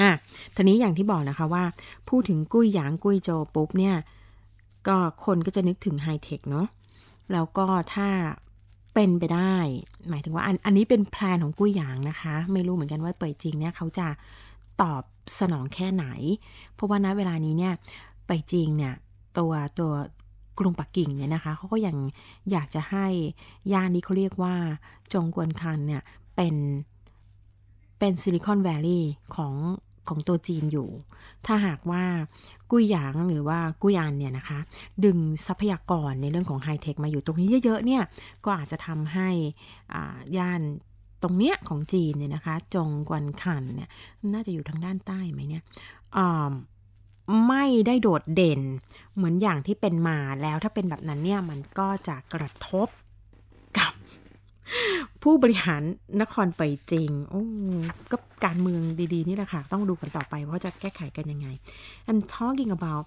อ่ะ ทีนี้อย่างที่บอกนะคะว่า พูดถึงกุ้ยหยางกุ้ยโจปุ๊บเนี่ย ก็คนก็จะนึกถึงไฮเทคเนาะ แล้วก็ถ้าเป็นไปได้หมายถึงว่าอันอันนี้เป็นแพลนของกุ้ยหยางนะคะ ไม่รู้เหมือนกันว่าเปิดจริงเนี่ยเขาจะตอบสนองแค่ไหน เพราะว่าณเวลานี้เนี่ย ไปจริงเนี่ยตัวตัวกรุงปักกิ่งเนี่ยนะคะเขาก็ยังอยากจะให้ย่านนี้เขาเรียกว่าจงกวนคันเนี่ยเป็น เป็นซิลิคอนแวลลีย์ของ ของตัวจีนอยู่ ถ้าหากว่ากุยหยางหรือว่ากุยานเนี่ยนะคะดึงทรัพยากรในเรื่องของไฮเทคมาอยู่ตรงนี้เยอะๆเนี่ยก็อาจจะทำให้ย่านตรงเนี้ยของจีนเนี่ยนะคะ จงกวนขันเนี่ยน่าจะอยู่ทางด้านใต้ไหมเนี่ยไม่ได้โดดเด่นเหมือนอย่างที่เป็นมาแล้วถ้าเป็นแบบนั้นเนี่ย มันก็จะกระทบกับผู้บริหารนครไปจริง โอ้ก็การเมืองดี ๆ นี่แหละค่ะ ต้องดูกันต่อไปว่าจะแก้ไขกันยังไง I'm talking about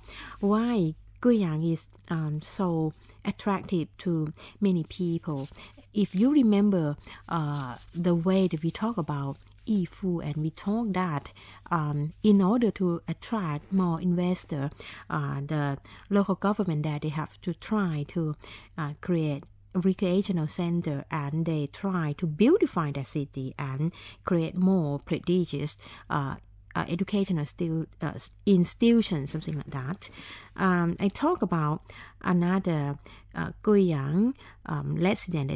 why Guiyang is um, so attractive to many people if you remember uh, the way that we talk about Yifu and we talk that um, in order to attract more investor, uh, the local government that they have to try to uh, create recreational center and they try to beautify the city and create more prestigious uh, uh, educational still, uh, institutions, something like that. Um, I talk about another uh, Guiyang um, resident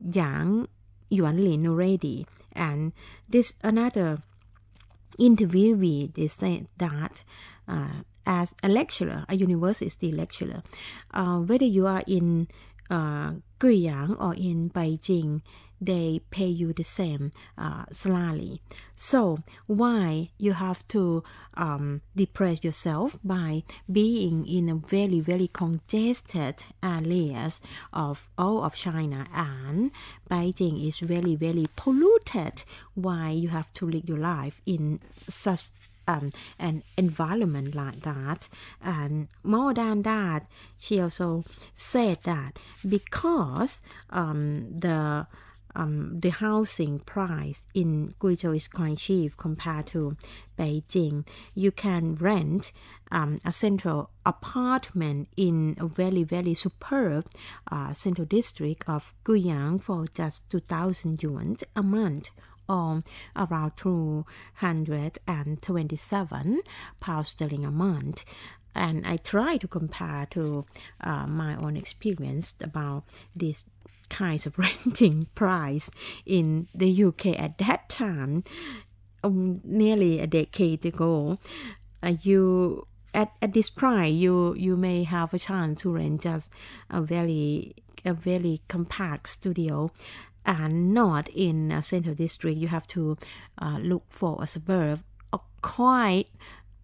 Yang Yuanlin already. And this another interview we they said that uh, as a lecturer, a university lecturer, uh, whether you are in uh, Guiyang or in Beijing, they pay you the same uh, salary. So why you have to um, depress yourself by being in a very very congested areas of all of China and Beijing is really really polluted. Why you have to live your life in such um, an environment like that. And more than that, she also said that because um, the um, the housing price in Guizhou is quite cheap compared to Beijing. You can rent um, a central apartment in a very, very superb uh, central district of Guiyang for just 2,000 yuan a month on around 227 pounds sterling a month and I try to compare to uh, my own experience about these kinds of renting price in the UK at that time, um, nearly a decade ago. Uh, you at, at this price, you you may have a chance to rent just a very a very compact studio are not in a central district, you have to uh, look for a suburb or quite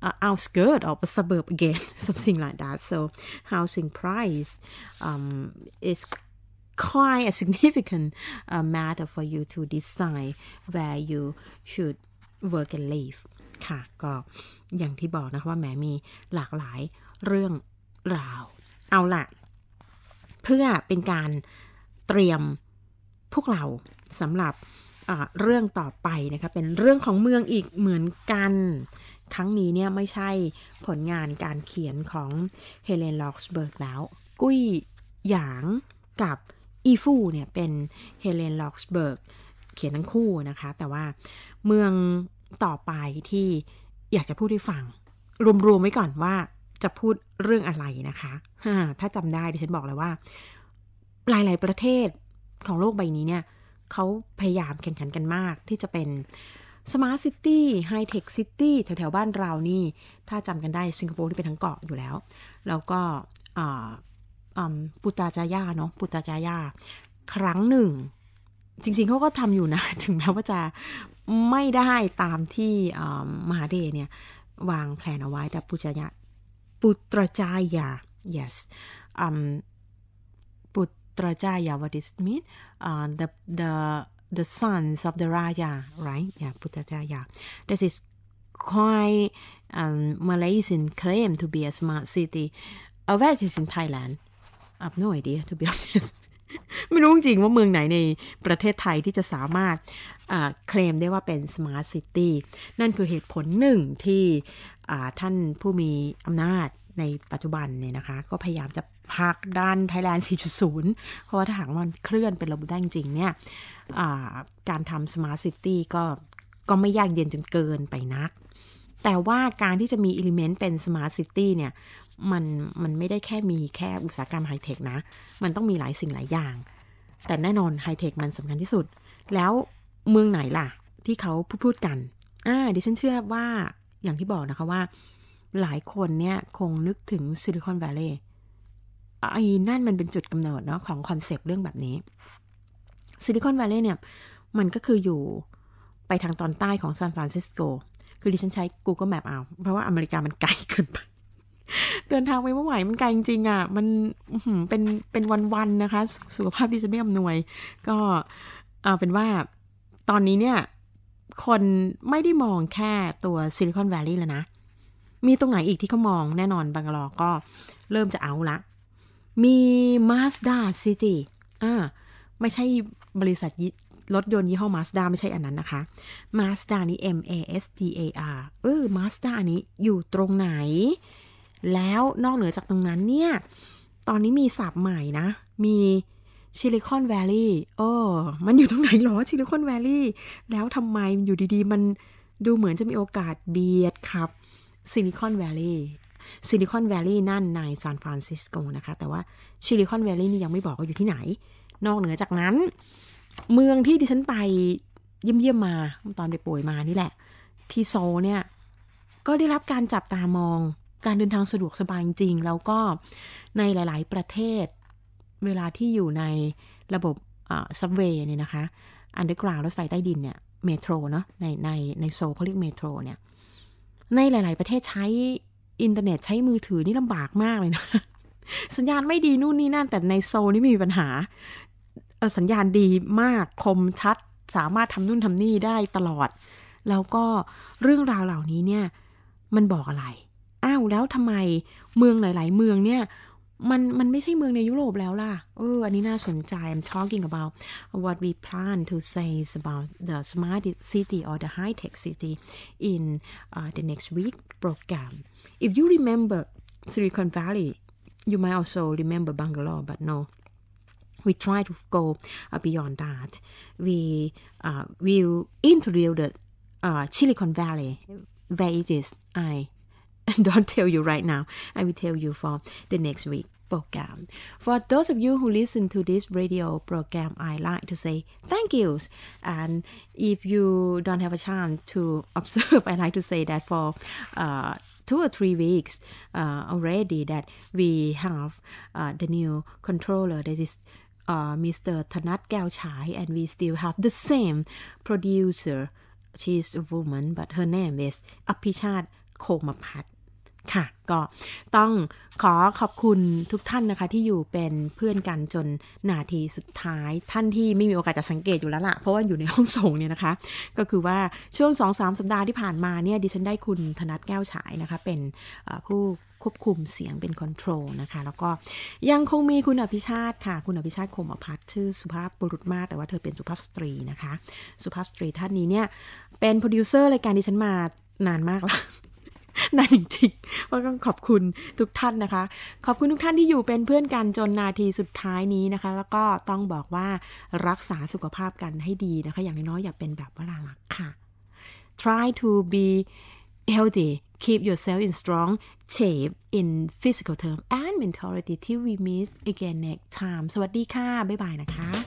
uh, outskirt of a suburb again, something like that. So housing price um, is quite a significant uh, matter for you to decide where you should work and live ค่ะพวกเราสำหรับเรื่องต่อไปนะคะเป็นเรื่องของเมืองอีกเหมือนกัน ครั้งนี้เนี่ยไม่ใช่ผลงานการเขียนของเฮเลน ล็อกสเบิร์กแล้ว กุ้ยหยางกับ อีฟูเนี่ยเป็นเฮเลน ล็อกสเบิร์กเขียนทั้งคู่นะคะแต่ว่าเมืองต่อไปที่อยากจะพูดให้ฟัง รวมๆไว้ก่อนว่าจะพูดเรื่องอะไรนะคะถ้าจำได้ดิฉันบอกเลยว่าหลายๆประเทศของโลกใบนี้เนี่ยเขาพยายามแข่งขันกันมากที่จะเป็นสมาร์ทซิตี้ไฮเทคซิตี้แถวๆบ้านเรานี่ ถ้าจำกันได้สิงคโปร์นี่เป็นทั้งเกาะอยู่แล้ว แล้วก็ปุตตาจายาเนาะปุตตาจายา ครั้งหนึ่ง จริงๆเขาก็ทำอยู่นะ ถึงแม้ว่าจะไม่ได้ตามที่มหาเดเนี่ย วางแผนเอาไว้ แต่ปุจายา ปุตรจายา yes Trajaya, what is mean? Uh, the the the sons of the r a j a right? Yeah, Putrajaya. This is quite um, Malaysian claim to be a smart city. Uh, where is i s in Thailand? I have no idea to be honest. ไม่รู้จริงว่าเมืองไหนในประเทศไทยที่จะสามารถเคลมได้ว่าเป็นสมาร์ทซิตี้นั่นคือเหตุผลหนึ่งที่ท่านผู้มีอำนาจในปัจจุบันเนี่ยนะคะ ก็พยายามจะพักด้านไทยแลนด์4.0 เพราะว่าถ้าหากมันเคลื่อนเป็นระบบได้จริงเนี่ยการทำสมาร์ทซิตี้ก็ก็ไม่ยากเย็นจนเกินไปนัก แต่ว่าการที่จะมีอิเลเมนต์เป็นสมาร์ทซิตี้เนี่ยมันมันไม่ได้แค่มีแค่อุตสาหกรรมไฮเทคนะ มันต้องมีหลายสิ่งหลายอย่าง แต่แน่นอนไฮเทคมันสำคัญที่สุด แล้วเมืองไหนล่ะที่เขาพูดพูดกันอ่าดิฉันเชื่อว่าอย่างที่บอกนะคะว่าหลายคนเนี่ยคงนึกถึงซิลิคอนแวลเลย์ ไอ้นั่นมันเป็นจุดกำเนิดเนาะของคอนเซปต์เรื่องแบบนี้ ซิลิคอนแวลเลย์เนี่ย มันก็คืออยู่ไปทางตอนใต้ของซานฟรานซิสโก คือดิฉันใช้ Google Map เอา เพราะว่าอเมริกามันไกลเกินไป เดินทางไปไม่ไหว มันไกลจริงๆอะ่ะมันเป็นเป็นวันๆนะคะ สุขภาพดิฉันไม่อำนวย ก็เอาเป็นว่าตอนนี้เนี่ยคนไม่ได้มองแค่ตัวซิลิคอนแวลลีย์แล้วนะมีตรงไหนอีกที่เขามองแน่นอนบังกลอก็เริ่มจะเอาละ มี Mazda City อ่า ไม่ใช่บริษัทรถยนต์ยี่ห้อ Mazda ไม่ใช่อันนั้นนะคะ Mazda นี้ M A S D A R เออ Mazda นี้อยู่ตรงไหน แล้วนอกเหนือจากตรงนั้นเนี่ย ตอนนี้มีสับใหม่นะ มีซิลิคอนแวลลี่โอ้มันอยู่ตรงไหนหรอซิลิคอนแวลลี่แล้วทำไมอยู่ดีๆ มันดูเหมือนจะมีโอกาสเบียดครับซิลิคอนแวลลีย์ซิลิคอนแวลลีย์นั่นในซานฟรานซิสโกนะคะ แต่ว่าซิลิคอนแวลลีย์นี่ยังไม่บอกว่าอยู่ที่ไหน นอกเหนือจากนั้น เมืองที่ดิฉันไปเยี่ยมเยี่ยมา ตอนไปป่วยมานี่แหละ ที่โซเนี่ย ก็ได้รับการจับตามองการเดินทางสะดวกสบายจริงแล้วก็ในหลาย ๆ ประเทศ เวลาที่อยู่ในระบบซับเวย์เนี่ยนะคะอันเดอร์กราวรถไฟใต้ดินเนี่ยเมโทรเนาะในในในโซเขาเรียกเมโทรเนี่ยในหลาย ๆ ประเทศใช้อินเทอร์เน็ตใช้มือถือนี่ลำบากมากเลยนะ สัญญาณไม่ดีนู่นนี่นั่นแต่ในโซนี่มีปัญหา สัญญาณดีมากคมชัดสามารถทำนู่นทำนี่ได้ตลอด แล้วก็เรื่องราวเหล่านี้เนี่ย มันบอกอะไร อ้าว แล้วทำไมเมืองหลาย ๆ เมืองเนี่ยมันมันไม่ใช่เมืองในยุโรปแล้วล่ะอันนี้น่าสนใจ I'm talking about what we plan to say is about the smart city or the high tech city in uh, the next week program if you remember Silicon Valley you might also remember Bangalore but no we try to go uh, beyond that we uh, will introduce the uh, Silicon Valley where it is I don't tell you right now. I will tell you for the next week program. For those of you who listen to this radio program, I like to say thank yous. And if you don't have a chance to observe, I like to say that for uh, two or three weeks uh, already that we have uh, the new controller that is uh, Mr. Thanat Gao Chai, and we still have the same producer. She is a woman, but her name is Apichat Komapat ค่ะก็ต้องขอขอบคุณทุกท่านนะคะ ที่อยู่เป็นเพื่อนกันจนนาทีสุดท้ายท่านที่ไม่มีโอกาสจะสังเกตอยู่แล้วละ่ะ เพราะว่าอยู่ในห้องส่งเนี่ยนะคะ ก็คือว่าช่วง 2-3สสัปดาห์ที่ผ่านมาเนี่ยดิฉันได้คุณธนัทแก้วฉายนะคะ เป็นผู้ควบคุมเสียงเป็นคอนโทรลนะคะแล้วก็ยังคงมีคุณอภิชาติค่ะ คุณอภิชาติคมอภัทชื่อสุภาพบุรุษมากแต่ว่าเธอเป็นสุภาพสตรีนะคะสุภาพสตรีท่านนี้เนี่ยเป็นโปรดิวเซอร์รายการดิฉันมานานมากแล้วนา่นจริงๆว่ต้องขอบคุณทุกท่านนะคะ ขอบคุณทุกท่านที่อยู่เป็นเพื่อนกันจนนาทีสุดท้ายนี้นะคะ แล้วก็ต้องบอกว่ารักษาสุขภาพกันให้ดีนะคะ อย่างน้อยๆอย่าเป็นแบบวลาลักค่ะ try to be healthy keep yourself in strong shape in physical term and mentality till we meet again next time สวัสดีค่ะ บ๊ายบายนะคะ